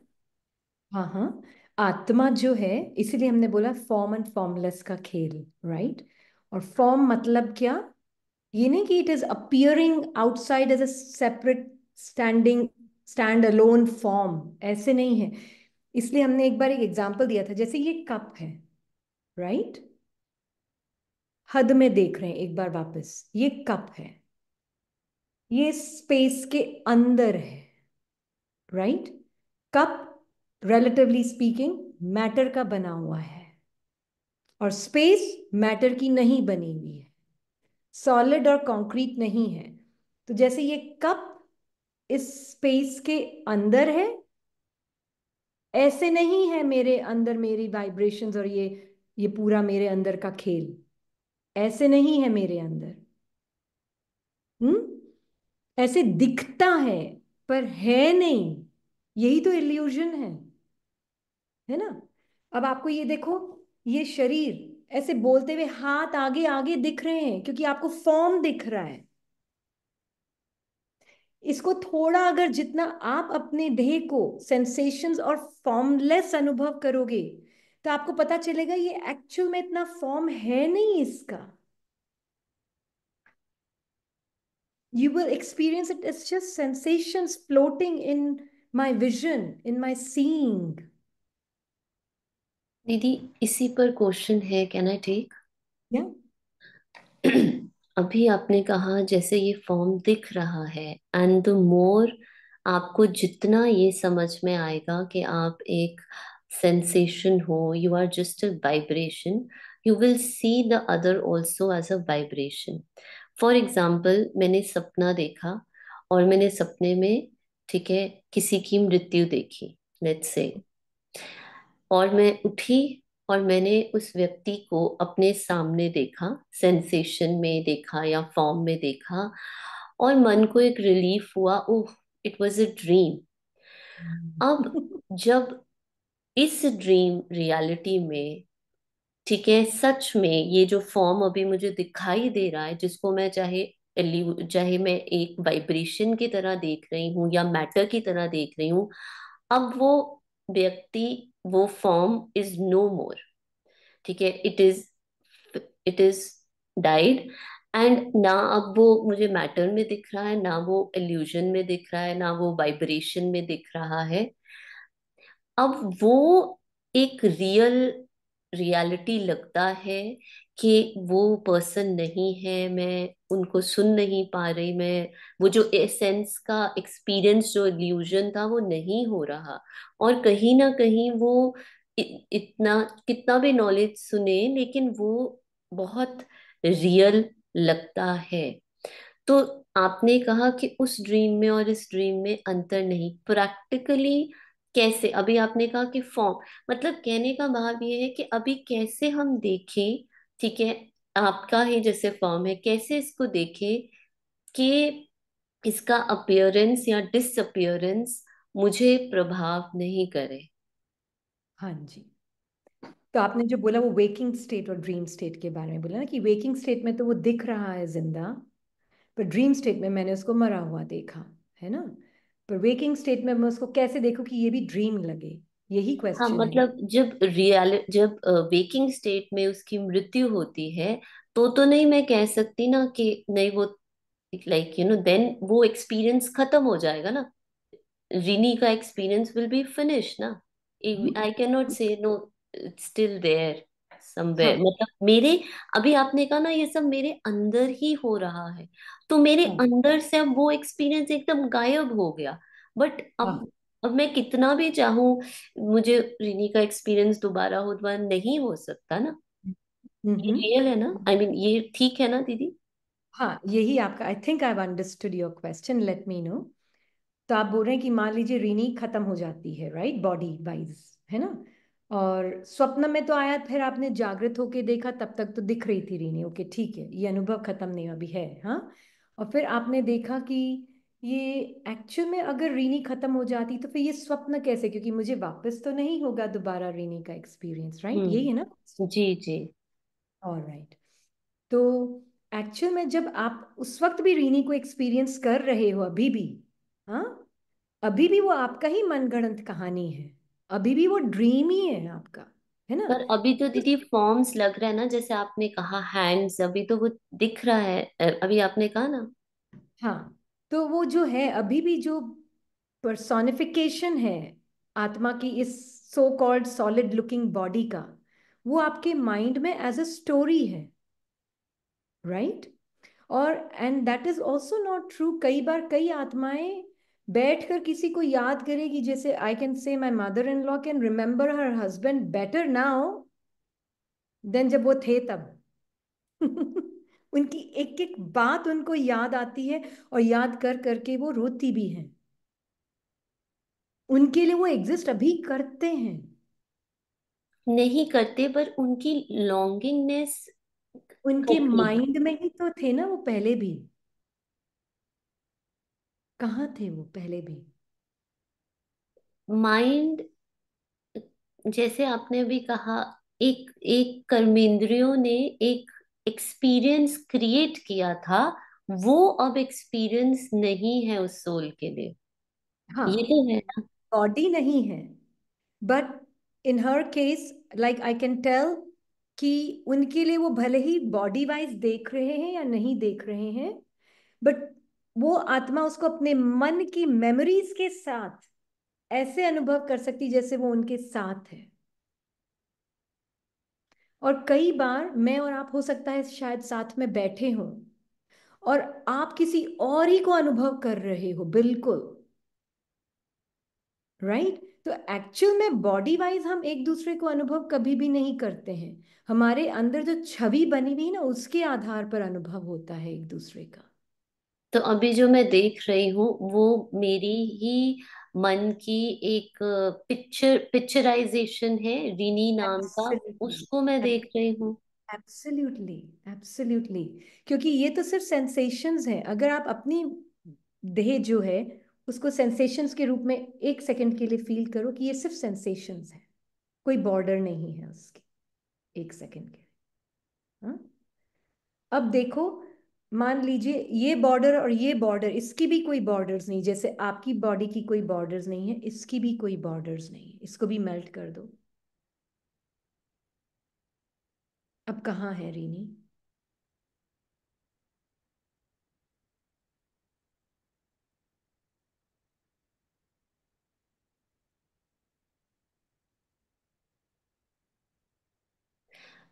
S2: हाँ हाँ आत्मा जो है इसीलिए हमने बोला फॉर्म एंड फॉर्मलेस का खेल राइट right? और फॉर्म मतलब क्या ये नहीं कि it is appearing outside as a separate standing stand alone form ऐसे नहीं है इसलिए हमने एक बार एक एग्जाम्पल दिया था जैसे ये कप है राइट right? हद में देख रहे हैं एक बार वापस ये कप है ये स्पेस के अंदर है right cup relatively speaking matter का बना हुआ है और स्पेस मैटर की नहीं बनी हुई है सॉलिड और कॉन्क्रीट नहीं है तो जैसे ये कप इस स्पेस के अंदर है ऐसे नहीं है मेरे अंदर मेरी वाइब्रेशंस और ये ये पूरा मेरे अंदर का खेल ऐसे नहीं है मेरे अंदर हम्म ऐसे दिखता है पर है नहीं यही तो इल्यूजन है है ना अब आपको ये देखो ये शरीर ऐसे बोलते हुए हाथ आगे आगे दिख रहे हैं क्योंकि आपको फॉर्म दिख रहा है इसको थोड़ा अगर जितना आप अपने देह को सेंसेशंस और फॉर्मलेस अनुभव करोगे तो आपको पता चलेगा ये एक्चुअल में इतना फॉर्म है नहीं इसका you will experience it is just sensations floating in my vision in my seeing
S1: दीदी
S4: इसी पर क्वेश्चन है कैन आई टेक अभी आपने कहा जैसे ये फॉर्म दिख रहा है एंड द मोर आपको जितना ये समझ में आएगा कि आप एक सेंसेशन हो you are just a vibration you will see the other also as a vibration for example मैंने सपना देखा और मैंने सपने में ठीक है किसी की मृत्यु देखी लेट्स से और मैं उठी और मैंने उस व्यक्ति को अपने सामने देखा सेंसेशन में देखा या फॉर्म में देखा और मन को एक रिलीफ हुआ oh it was a dream अब जब इस ड्रीम रियलिटी में ठीक है सच में ये जो फॉर्म अभी मुझे दिखाई दे रहा है जिसको मैं चाहे चाहे मैं एक वाइब्रेशन की तरह देख रही हूँ या मैटर की तरह देख रही हूँ अब वो व्यक्ति वो फॉर्म इज नो मोर ठीक है it is it is died and ना अब वो मुझे मैटर में दिख रहा है ना वो एल्यूजन में दिख रहा है ना वो वाइब्रेशन में दिख रहा है अब वो एक रियल रियलिटी लगता है कि वो पर्सन नहीं है मैं उनको सुन नहीं पा रही मैं वो जो एसेंस का एक्सपीरियंस जो इल्यूजन था वो नहीं हो रहा और कहीं ना कहीं वो इतना कितना भी नॉलेज सुने लेकिन वो बहुत रियल लगता है तो आपने कहा कि उस ड्रीम में और इस ड्रीम में अंतर नहीं प्रैक्टिकली कैसे अभी आपने कहा कि फॉर्म मतलब कहने का भाव ये है कि अभी कैसे हम देखें ठीक है आपका ही जैसे फॉर्म है कैसे इसको देखे कि इसका अपियरेंस या डिसअपियरेंस मुझे प्रभाव नहीं करे हाँ जी
S2: तो आपने जो बोला वो वेकिंग स्टेट और ड्रीम स्टेट के बारे में बोला ना कि वेकिंग स्टेट में तो वो दिख रहा है जिंदा पर ड्रीम स्टेट में मैंने उसको मरा हुआ देखा है ना पर वेकिंग स्टेट में मैं उसको कैसे देखूं कि ये भी ड्रीम लगे यही क्वेश्चन हाँ मतलब
S4: है जब रियल जब वेकिंग स्टेट में उसकी मृत्यु होती है तो तो नहीं मैं कह सकती ना कि नहीं वो लाइक यू नो देन वो एक्सपीरियंस खत्म हो जाएगा ना रिनी का एक्सपीरियंस विल बी फिनिश ना I can not say no it's still there somewhere मतलब मेरे अभी आपने कहा ना ये सब मेरे अंदर ही हो रहा है तो मेरे हाँ अंदर से अब वो एक्सपीरियंस एकदम गायब हो गया बट अब हाँ अब मैं कितना भी चाहूं मुझे रिनी का एक्सपीरियंस दोबारा हो दोबारा नहीं हो सकता ना हम्म, ये रियल हम्म। है ना आई I मीन mean, ये ठीक है ना दीदी
S2: हाँ यही आपका I think I understood your question let me know तो आप बोल रहे हैं कि मान लीजिए रिनी खत्म हो जाती है राइट बॉडी वाइज है ना और स्वप्न में तो आया फिर आपने जागृत होके देखा तब तक तो दिख रही थी रीनी ओके ठीक है ये अनुभव खत्म नहीं अभी है हाँ और फिर आपने देखा कि ये एक्चुअल में अगर रीनी खत्म हो जाती तो फिर ये स्वप्न कैसे क्योंकि मुझे वापस तो नहीं होगा दोबारा रीनी का एक्सपीरियंस राइट यही है हम्म। ना जी जी राइट तो एक्चुअल में जब आप उस वक्त भी रीनी को एक्सपीरियंस कर रहे हो अभी भी हाँ अभी भी वो आपका ही मनगणत कहानी है अभी भी वो ड्रीम ही है आपका
S4: है ना पर अभी तो, तो दीदी फॉर्म्स लग रहा है ना जैसे आपने कहा हैंड्स अभी तो वो दिख रहा है अभी आपने कहा ना हाँ
S2: तो वो जो है अभी भी जो पर्सोनिफिकेशन है आत्मा की इस so called solid looking body का वो आपके माइंड में एज अ स्टोरी है राइट right? और and that is also not true कई बार कई आत्माएं बैठ कर किसी को याद करेगी जैसे I can say my mother in law can remember her husband better now than जब वो थे तब उनकी एक एक बात उनको याद आती है और याद कर करके वो रोती भी हैं उनके लिए वो एग्जिस्ट अभी करते हैं नहीं करते पर उनकी लॉन्गिंगनेस उनके माइंड में ही तो थे ना वो
S4: पहले भी कहाँ थे वो पहले भी माइंड जैसे आपने भी कहा एक एक कर्मेंद्रियों ने एक एक्सपीरियंस क्रिएट किया था वो अब एक्सपीरियंस नहीं है उस सोल के लिए हाँ ये तो है बॉडी नहीं है but in her case like I
S2: can tell कि उनके लिए वो भले ही बॉडी वाइज देख रहे हैं या नहीं देख रहे हैं बट वो आत्मा उसको अपने मन की मेमोरीज के साथ ऐसे अनुभव कर सकती जैसे वो उनके साथ है और कई बार मैं और आप हो सकता है शायद साथ में बैठे हों और आप किसी और ही को अनुभव कर रहे हो बिल्कुल राइट right? तो एक्चुअल में बॉडी वाइज हम एक दूसरे को अनुभव कभी भी नहीं करते हैं हमारे अंदर जो छवि बनी हुई ना उसके आधार पर अनुभव होता है एक दूसरे का
S4: तो अभी जो मैं देख रही हूँ वो मेरी ही मन की एक पिक्चर पिक्चराइजेशन है रिनी नाम का उसको मैं देख रही हूँ एब्सोल्युटली एब्सोल्युटली क्योंकि ये तो सिर्फ
S2: सेंसेशंस है अगर आप अपनी देह जो है उसको सेंसेशंस के रूप में एक सेकंड के लिए फील करो कि ये सिर्फ सेंसेशंस है कोई बॉर्डर नहीं है उसके एक सेकंड के हाँ अब देखो मान लीजिए ये बॉर्डर और ये बॉर्डर इसकी भी कोई बॉर्डर्स नहीं जैसे आपकी बॉडी की कोई बॉर्डर्स नहीं है इसकी भी कोई बॉर्डर्स नहीं है इसको भी मेल्ट कर दो अब कहाँ है रीनी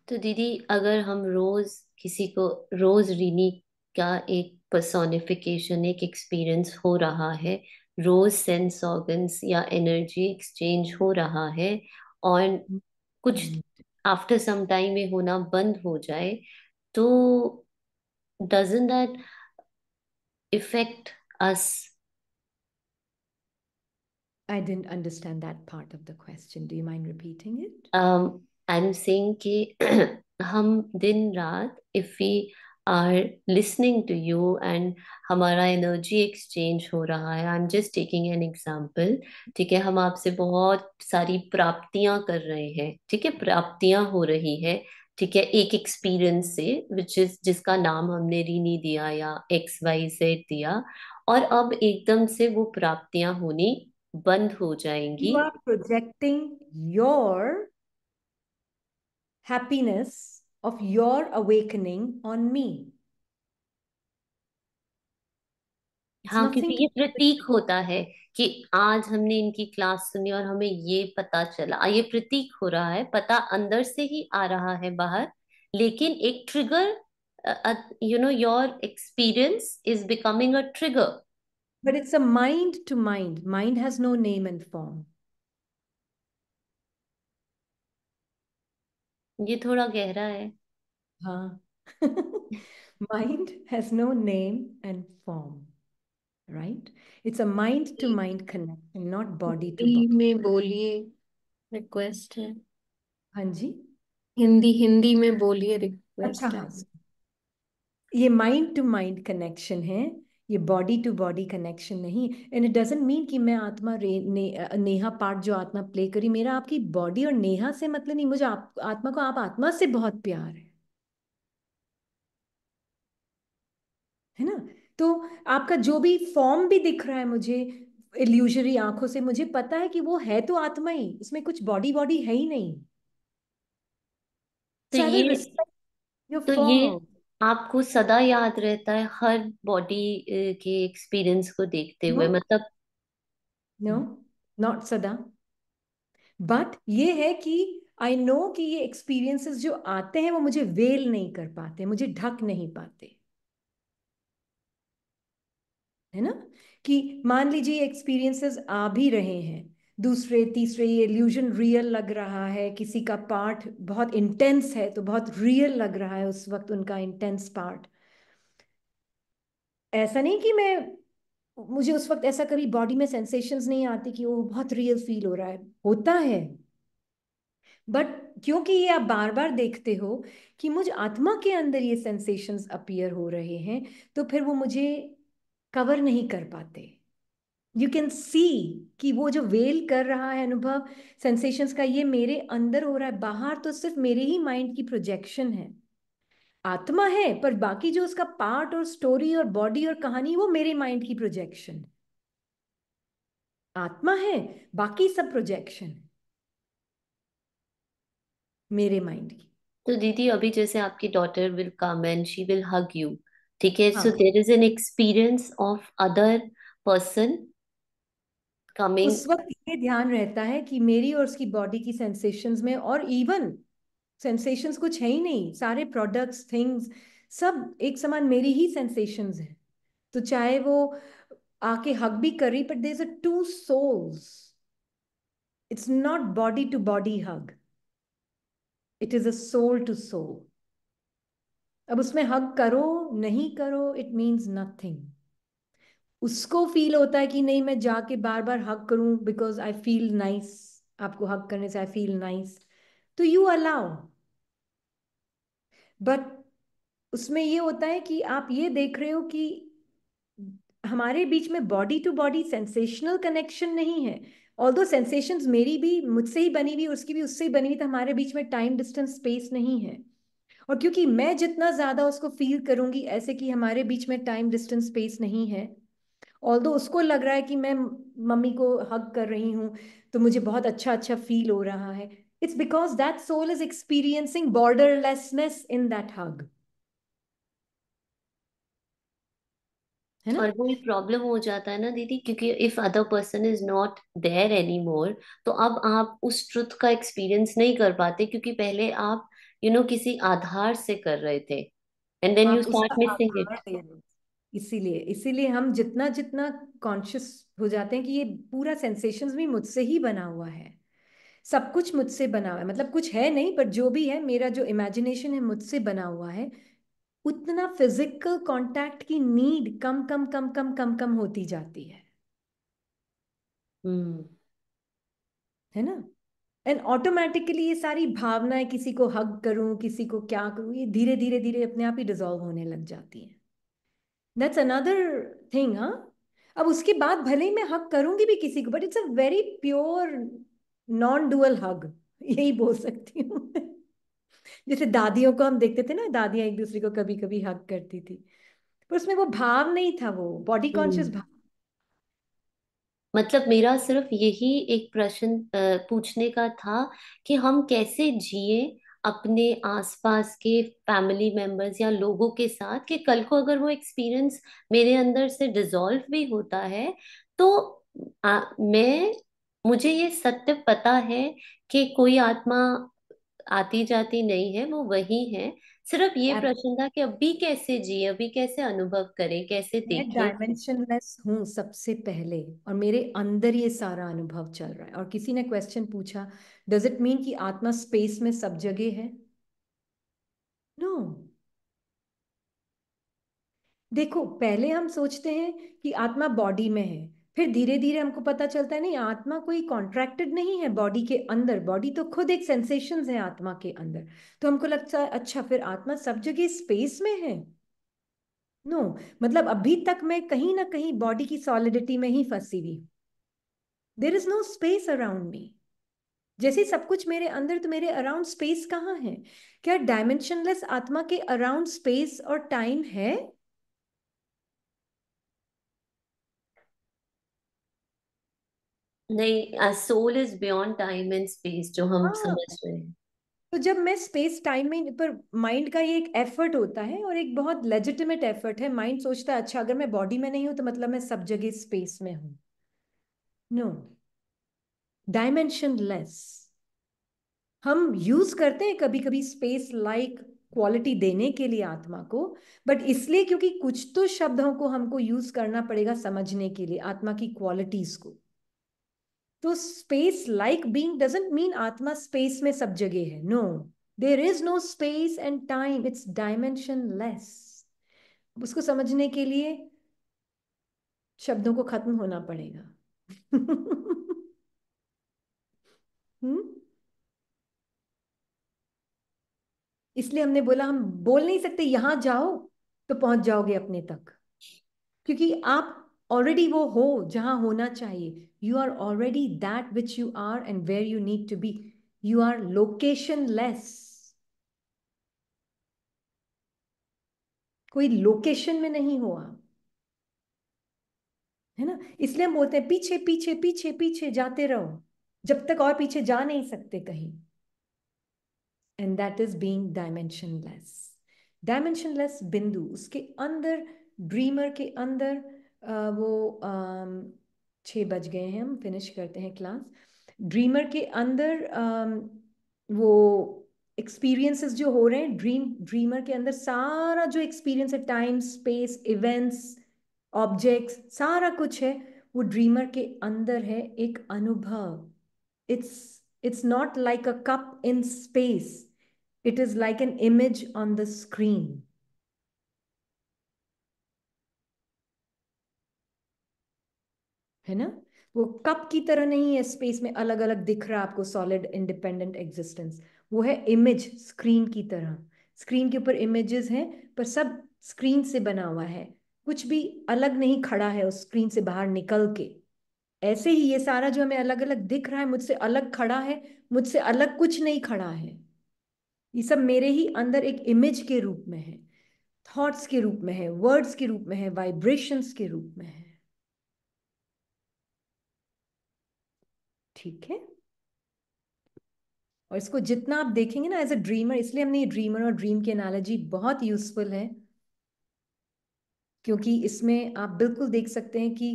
S4: तो दीदी अगर हम रोज किसी को रोज रीनी का एक पर्सोनिफिकेशन एक एक्सपीरियंस हो रहा है रोज सेंस ऑर्गन्स या एनर्जी एक्सचेंज हो रहा है और कुछ आफ्टर सम टाइम ये होना बंद हो जाए तो doesn't that affect us
S2: I didn't understand that part of the question. Do you mind repeating it?
S4: Um, I'm saying कि हम दिन रात if we are listening to you and हमारा एनर्जी एक्सचेंज हो रहा है I am just taking an example ठीक है हम आपसे बहुत सारी प्राप्तियां कर रहे हैं ठीक है प्राप्तियां हो रही है ठीक है एक एक्सपीरियंस से विच इज जिसका नाम हमने रीनी दिया या एक्स वाई जेड दिया और अब एकदम से वो प्राप्तियां होनी बंद हो जाएंगी
S2: projecting your happiness of your awakening on me.
S4: हाँ क्योंकि ये प्रतीक होता है कि आज हमने इनकी क्लास सुनी और हमें ये पता चला ये प्रतीक हो रहा है पता अंदर से ही आ रहा है बाहर लेकिन एक trigger you know your experience is becoming a trigger but it's a mind to mind mind
S2: has no name and form
S4: ये थोड़ा गहरा है
S2: हाँ mind has no name and form right it's a mind to mind connection not body to body में बोलिए request है हाँ जी हिंदी हिंदी में बोलिए रिक्वेस्ट अच्छा है ये माइंड टू माइंड कनेक्शन है ये बॉडी टू बॉडी कनेक्शन नहीं एंड इट डजेंट मीन कि मैं आत्मा रे ने, नेहा पार्ट जो आत्मा प्ले करी मेरा आपकी बॉडी और नेहा से मतलब नहीं मुझे आप, आत्मा को आप आत्मा से बहुत प्यार है है ना तो आपका जो भी फॉर्म भी दिख रहा है मुझे इल्यूजरी आंखों से मुझे पता है कि वो है तो आत्मा ही उसमें कुछ बॉडी बॉडी है ही नहीं तो ये
S4: तो ये आपको सदा याद रहता है हर बॉडी के एक्सपीरियंस को देखते हुए नो मतलब नो नॉट सदा
S2: बट ये है कि आई नो कि ये एक्सपीरियंसेस जो आते हैं वो मुझे वेल नहीं कर पाते मुझे ढक नहीं पाते है ना कि मान लीजिए एक्सपीरियंसेस आ भी रहे हैं दूसरे तीसरे ये इल्यूजन रियल लग रहा है किसी का पार्ट बहुत इंटेंस है तो बहुत रियल लग रहा है उस वक्त उनका इंटेंस पार्ट ऐसा नहीं कि मैं मुझे उस वक्त ऐसा कभी बॉडी में सेंसेशंस नहीं आती कि वो बहुत रियल फील हो रहा है होता है बट क्योंकि ये आप बार बार देखते हो कि मुझ आत्मा के अंदर ये सेंसेशंस अपीयर हो रहे हैं तो फिर वो मुझे कवर नहीं कर पाते यू कैन सी कि वो जो वेल कर रहा है अनुभव सेंसेशंस का ये मेरे अंदर हो रहा है बाहर तो सिर्फ मेरे ही माइंड की प्रोजेक्शन है आत्मा है पर बाकी जो उसका पार्ट और स्टोरी और बॉडी और कहानी वो मेरे माइंड की प्रोजेक्शन
S4: आत्मा है बाकी सब प्रोजेक्शन मेरे माइंड की तो दीदी अभी जैसे आपकी daughter will come and she will hug you ठीक है so there is an experience of other person coming उस वक्त
S2: ये ध्यान रहता है कि मेरी और उसकी बॉडी की सेंसेशंस में और इवन सेंसेशंस कुछ है ही नहीं सारे प्रोडक्ट्स थिंग्स सब एक समान मेरी ही सेंसेशंस हैं तो चाहे वो आके हक भी कर रही but there is a two souls it's not body to body hug it is a soul to soul अब उसमें हग करो नहीं करो इट मीन्स नथिंग उसको फील होता है कि नहीं मैं जाके बार बार हक करूं बिकॉज आई फील नाइस आपको हक करने से आई फील नाइस तो यू अलाउ बट उसमें ये होता है कि आप ये देख रहे हो कि हमारे बीच में body to body sensational connection नहीं है ऑल दो सेंसेशंस मेरी भी मुझसे ही बनी हुई उसकी भी उससे ही बनी हुई तो हमारे बीच में टाइम डिस्टेंस स्पेस नहीं है और क्योंकि मैं जितना ज़्यादा उसको फील करूंगी ऐसे कि हमारे बीच में टाइम डिस्टेंस स्पेस नहीं है ऑल दो उसको लग रहा है कि मैं मम्मी को हग कर रही हूँ तो मुझे बहुत अच्छा अच्छा फील हो रहा है it's because that soul is experiencing
S4: borderlessness in that hug है ना और वो एक प्रॉब्लम हो जाता है ना दीदी क्योंकि if other person is not there any more तो अब आप उस ट्रुथ का एक्सपीरियंस नहीं कर पाते क्योंकि पहले आप यू you नो know, किसी आधार से कर रहे थे and then you start missing it
S2: इसीलिए इसीलिए हम जितना जितना कॉन्शियस हो जाते हैं कि ये पूरा सेंसेशंस भी मुझसे ही बना हुआ है सब कुछ मुझसे बना हुआ है मतलब कुछ है नहीं बट जो भी है मेरा जो इमेजिनेशन है मुझसे बना हुआ है उतना फिजिकल कांटेक्ट की नीड कम कम कम कम कम कम होती जाती है hmm. है ना एंड ऑटोमेटिकली ये सारी भावनाएं किसी को हग करूं किसी को क्या करूं ये धीरे धीरे धीरे अपने आप ही डिजोल्व होने लग जाती हैं दैट्स अनदर थिंग हाँ अब उसके बाद भले ही मैं हक करूंगी भी किसी को but it's a very pure non dual hug यही बोल सकती हूँ जैसे दादियों को हम देखते थे ना दादियां एक दूसरे को कभी कभी हक करती थी
S4: पर उसमें वो भाव नहीं था वो बॉडी कॉन्शियस हम्म। भाव मतलब मेरा सिर्फ यही एक प्रश्न पूछने का था कि हम कैसे जिए अपने आसपास के फैमिली मेंबर्स या लोगों के साथ कि कल को अगर वो एक्सपीरियंस मेरे अंदर से डिजोल्व भी होता है तो आ, मैं मुझे ये सत्य पता है कि कोई आत्मा आती जाती नहीं है वो वही है सिर्फ ये प्रश्न था कि अभी कैसे जिए अभी कैसे अनुभव करें कैसे देखें
S2: डायमेंशनलेस हूँ सबसे पहले और मेरे अंदर ये सारा अनुभव चल रहा है और किसी ने क्वेश्चन पूछा डज इट मीन कि आत्मा स्पेस में सब जगह है नो no. देखो पहले हम सोचते हैं कि आत्मा बॉडी में है फिर धीरे धीरे हमको पता चलता है नहीं आत्मा कोई कॉन्ट्रैक्टेड नहीं है बॉडी के अंदर बॉडी तो खुद एक सेंसेशन है आत्मा के अंदर तो हमको लगता है अच्छा फिर आत्मा सब जगह स्पेस में है नो no, मतलब अभी तक मैं कहीं ना कहीं बॉडी की सॉलिडिटी में ही फंसी हुई there is no space around me जैसे सब कुछ मेरे अंदर तो मेरे अराउंड स्पेस कहाँ है क्या डायमेंशनलेस आत्मा के अराउंड स्पेस और टाइम है
S4: नहीं soul is beyond time and space जो हम हाँ, समझ रहे हैं तो जब
S2: मैं स्पेस टाइम में पर माइंड का ये एक एफर्ट होता है और एक बहुत लेजिटिमेट एफर्ट है माइंड सोचता है अच्छा अगर मैं बॉडी में नहीं हूं तो मतलब मैं सब जगह स्पेस में हूं नो डायमेंशन लेस हम यूज करते हैं कभी कभी स्पेस लाइक क्वालिटी देने के लिए आत्मा को बट इसलिए क्योंकि कुछ तो शब्दों को हमको यूज करना पड़ेगा समझने के लिए आत्मा की क्वालिटीज को तो space like being doesn't mean आत्मा स्पेस में सब जगह है no there is no space and time it's dimensionless उसको समझने के लिए शब्दों को खत्म होना पड़ेगा हम्म? इसलिए हमने बोला हम बोल नहीं सकते यहां जाओ तो पहुंच जाओगे अपने तक क्योंकि आप ऑलरेडी वो हो जहां होना चाहिए You are already that which you are and where you need to be. You are locationless. कोई लोकेशन में नहीं हो आप है ना इसलिए हम बोलते हैं पीछे पीछे पीछे पीछे जाते रहो जब तक और पीछे जा नहीं सकते कहीं and that is being dimensionless बिंदु उसके अंदर ड्रीमर के अंदर वो छः बज गए हैं हम फिनिश करते हैं क्लास ड्रीमर के अंदर वो एक्सपीरियंसेस जो हो रहे हैं ड्रीम ड्रीमर के अंदर सारा जो एक्सपीरियंस है टाइम स्पेस इवेंट्स ऑब्जेक्ट्स सारा कुछ है वो ड्रीमर के अंदर है एक अनुभव it's it's not like a cup in space it is like an image on the screen है ना वो कप की तरह नहीं है स्पेस में अलग अलग दिख रहा है आपको सॉलिड इंडिपेंडेंट एग्जिस्टेंस वो है इमेज स्क्रीन की तरह स्क्रीन के ऊपर इमेजेस हैं पर सब स्क्रीन से बना हुआ है कुछ भी अलग नहीं खड़ा है उस स्क्रीन से बाहर निकल के ऐसे ही ये सारा जो हमें अलग अलग दिख रहा है मुझसे अलग खड़ा है मुझसे अलग कुछ नहीं खड़ा है ये सब मेरे ही अंदर एक इमेज के रूप में है थॉट्स के रूप में है वर्ड्स के रूप में है वाइब्रेशंस के रूप में है ठीक है और इसको जितना आप देखेंगे ना एज ए ड्रीमर इसलिए हमने ये ड्रीमर और ड्रीम की एनालॉजी बहुत यूजफुल है क्योंकि इसमें आप बिल्कुल देख सकते हैं कि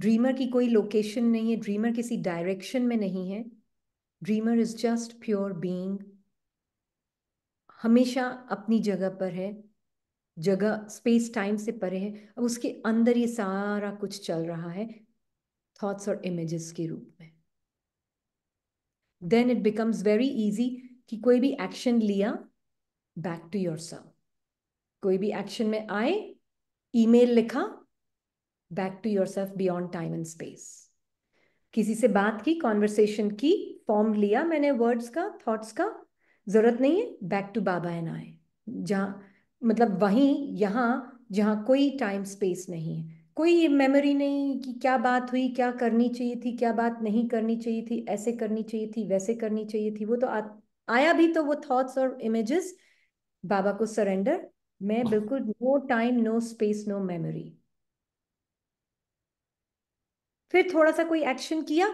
S2: ड्रीमर की कोई लोकेशन नहीं है ड्रीमर किसी डायरेक्शन में नहीं है dreamer is just pure being हमेशा अपनी जगह पर है जगह स्पेस टाइम से परे है अब उसके अंदर ये सारा कुछ चल रहा है थॉट्स और इमेजेस के रूप में then it becomes very easy कि कोई भी एक्शन लिया बैक टू योर सेल्फ कोई भी एक्शन में आए ईमेल लिखा back to yourself beyond time and space किसी से बात की कॉन्वर्सेशन की फॉर्म लिया मैंने वर्ड्स का थॉट्स का जरूरत नहीं है बैक टू बाबा एंड आए जहाँ मतलब वहीं यहाँ जहाँ कोई टाइम स्पेस नहीं है कोई मेमोरी नहीं कि क्या बात हुई क्या करनी चाहिए थी क्या बात नहीं करनी चाहिए थी ऐसे करनी चाहिए थी वैसे करनी चाहिए थी वो तो आ, आया भी तो वो थॉट्स और इमेजेस बाबा को सरेंडर मैं बिल्कुल no time no space no memory फिर थोड़ा सा कोई एक्शन किया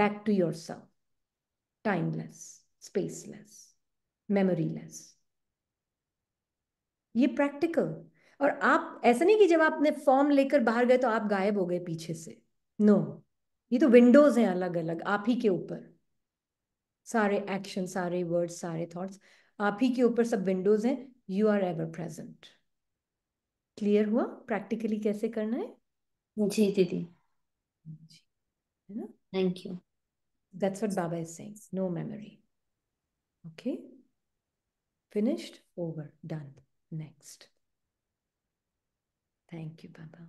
S2: back to yourself timeless spaceless memoryless ये प्रैक्टिकल और आप ऐसा नहीं कि जब आपने फॉर्म लेकर बाहर गए तो आप गायब हो गए पीछे से नो no. ये तो विंडोज हैं अलग अलग आप ही के ऊपर सारे एक्शन सारे वर्ड्स सारे थॉट्स आप ही के ऊपर सब विंडोज हैं you are ever present clear हुआ प्रैक्टिकली कैसे करना है जी दीदी है ना थैंक यू दैट्स व्हाट बाबा is saying no memory okay finished over done next
S3: Thank you, Baba.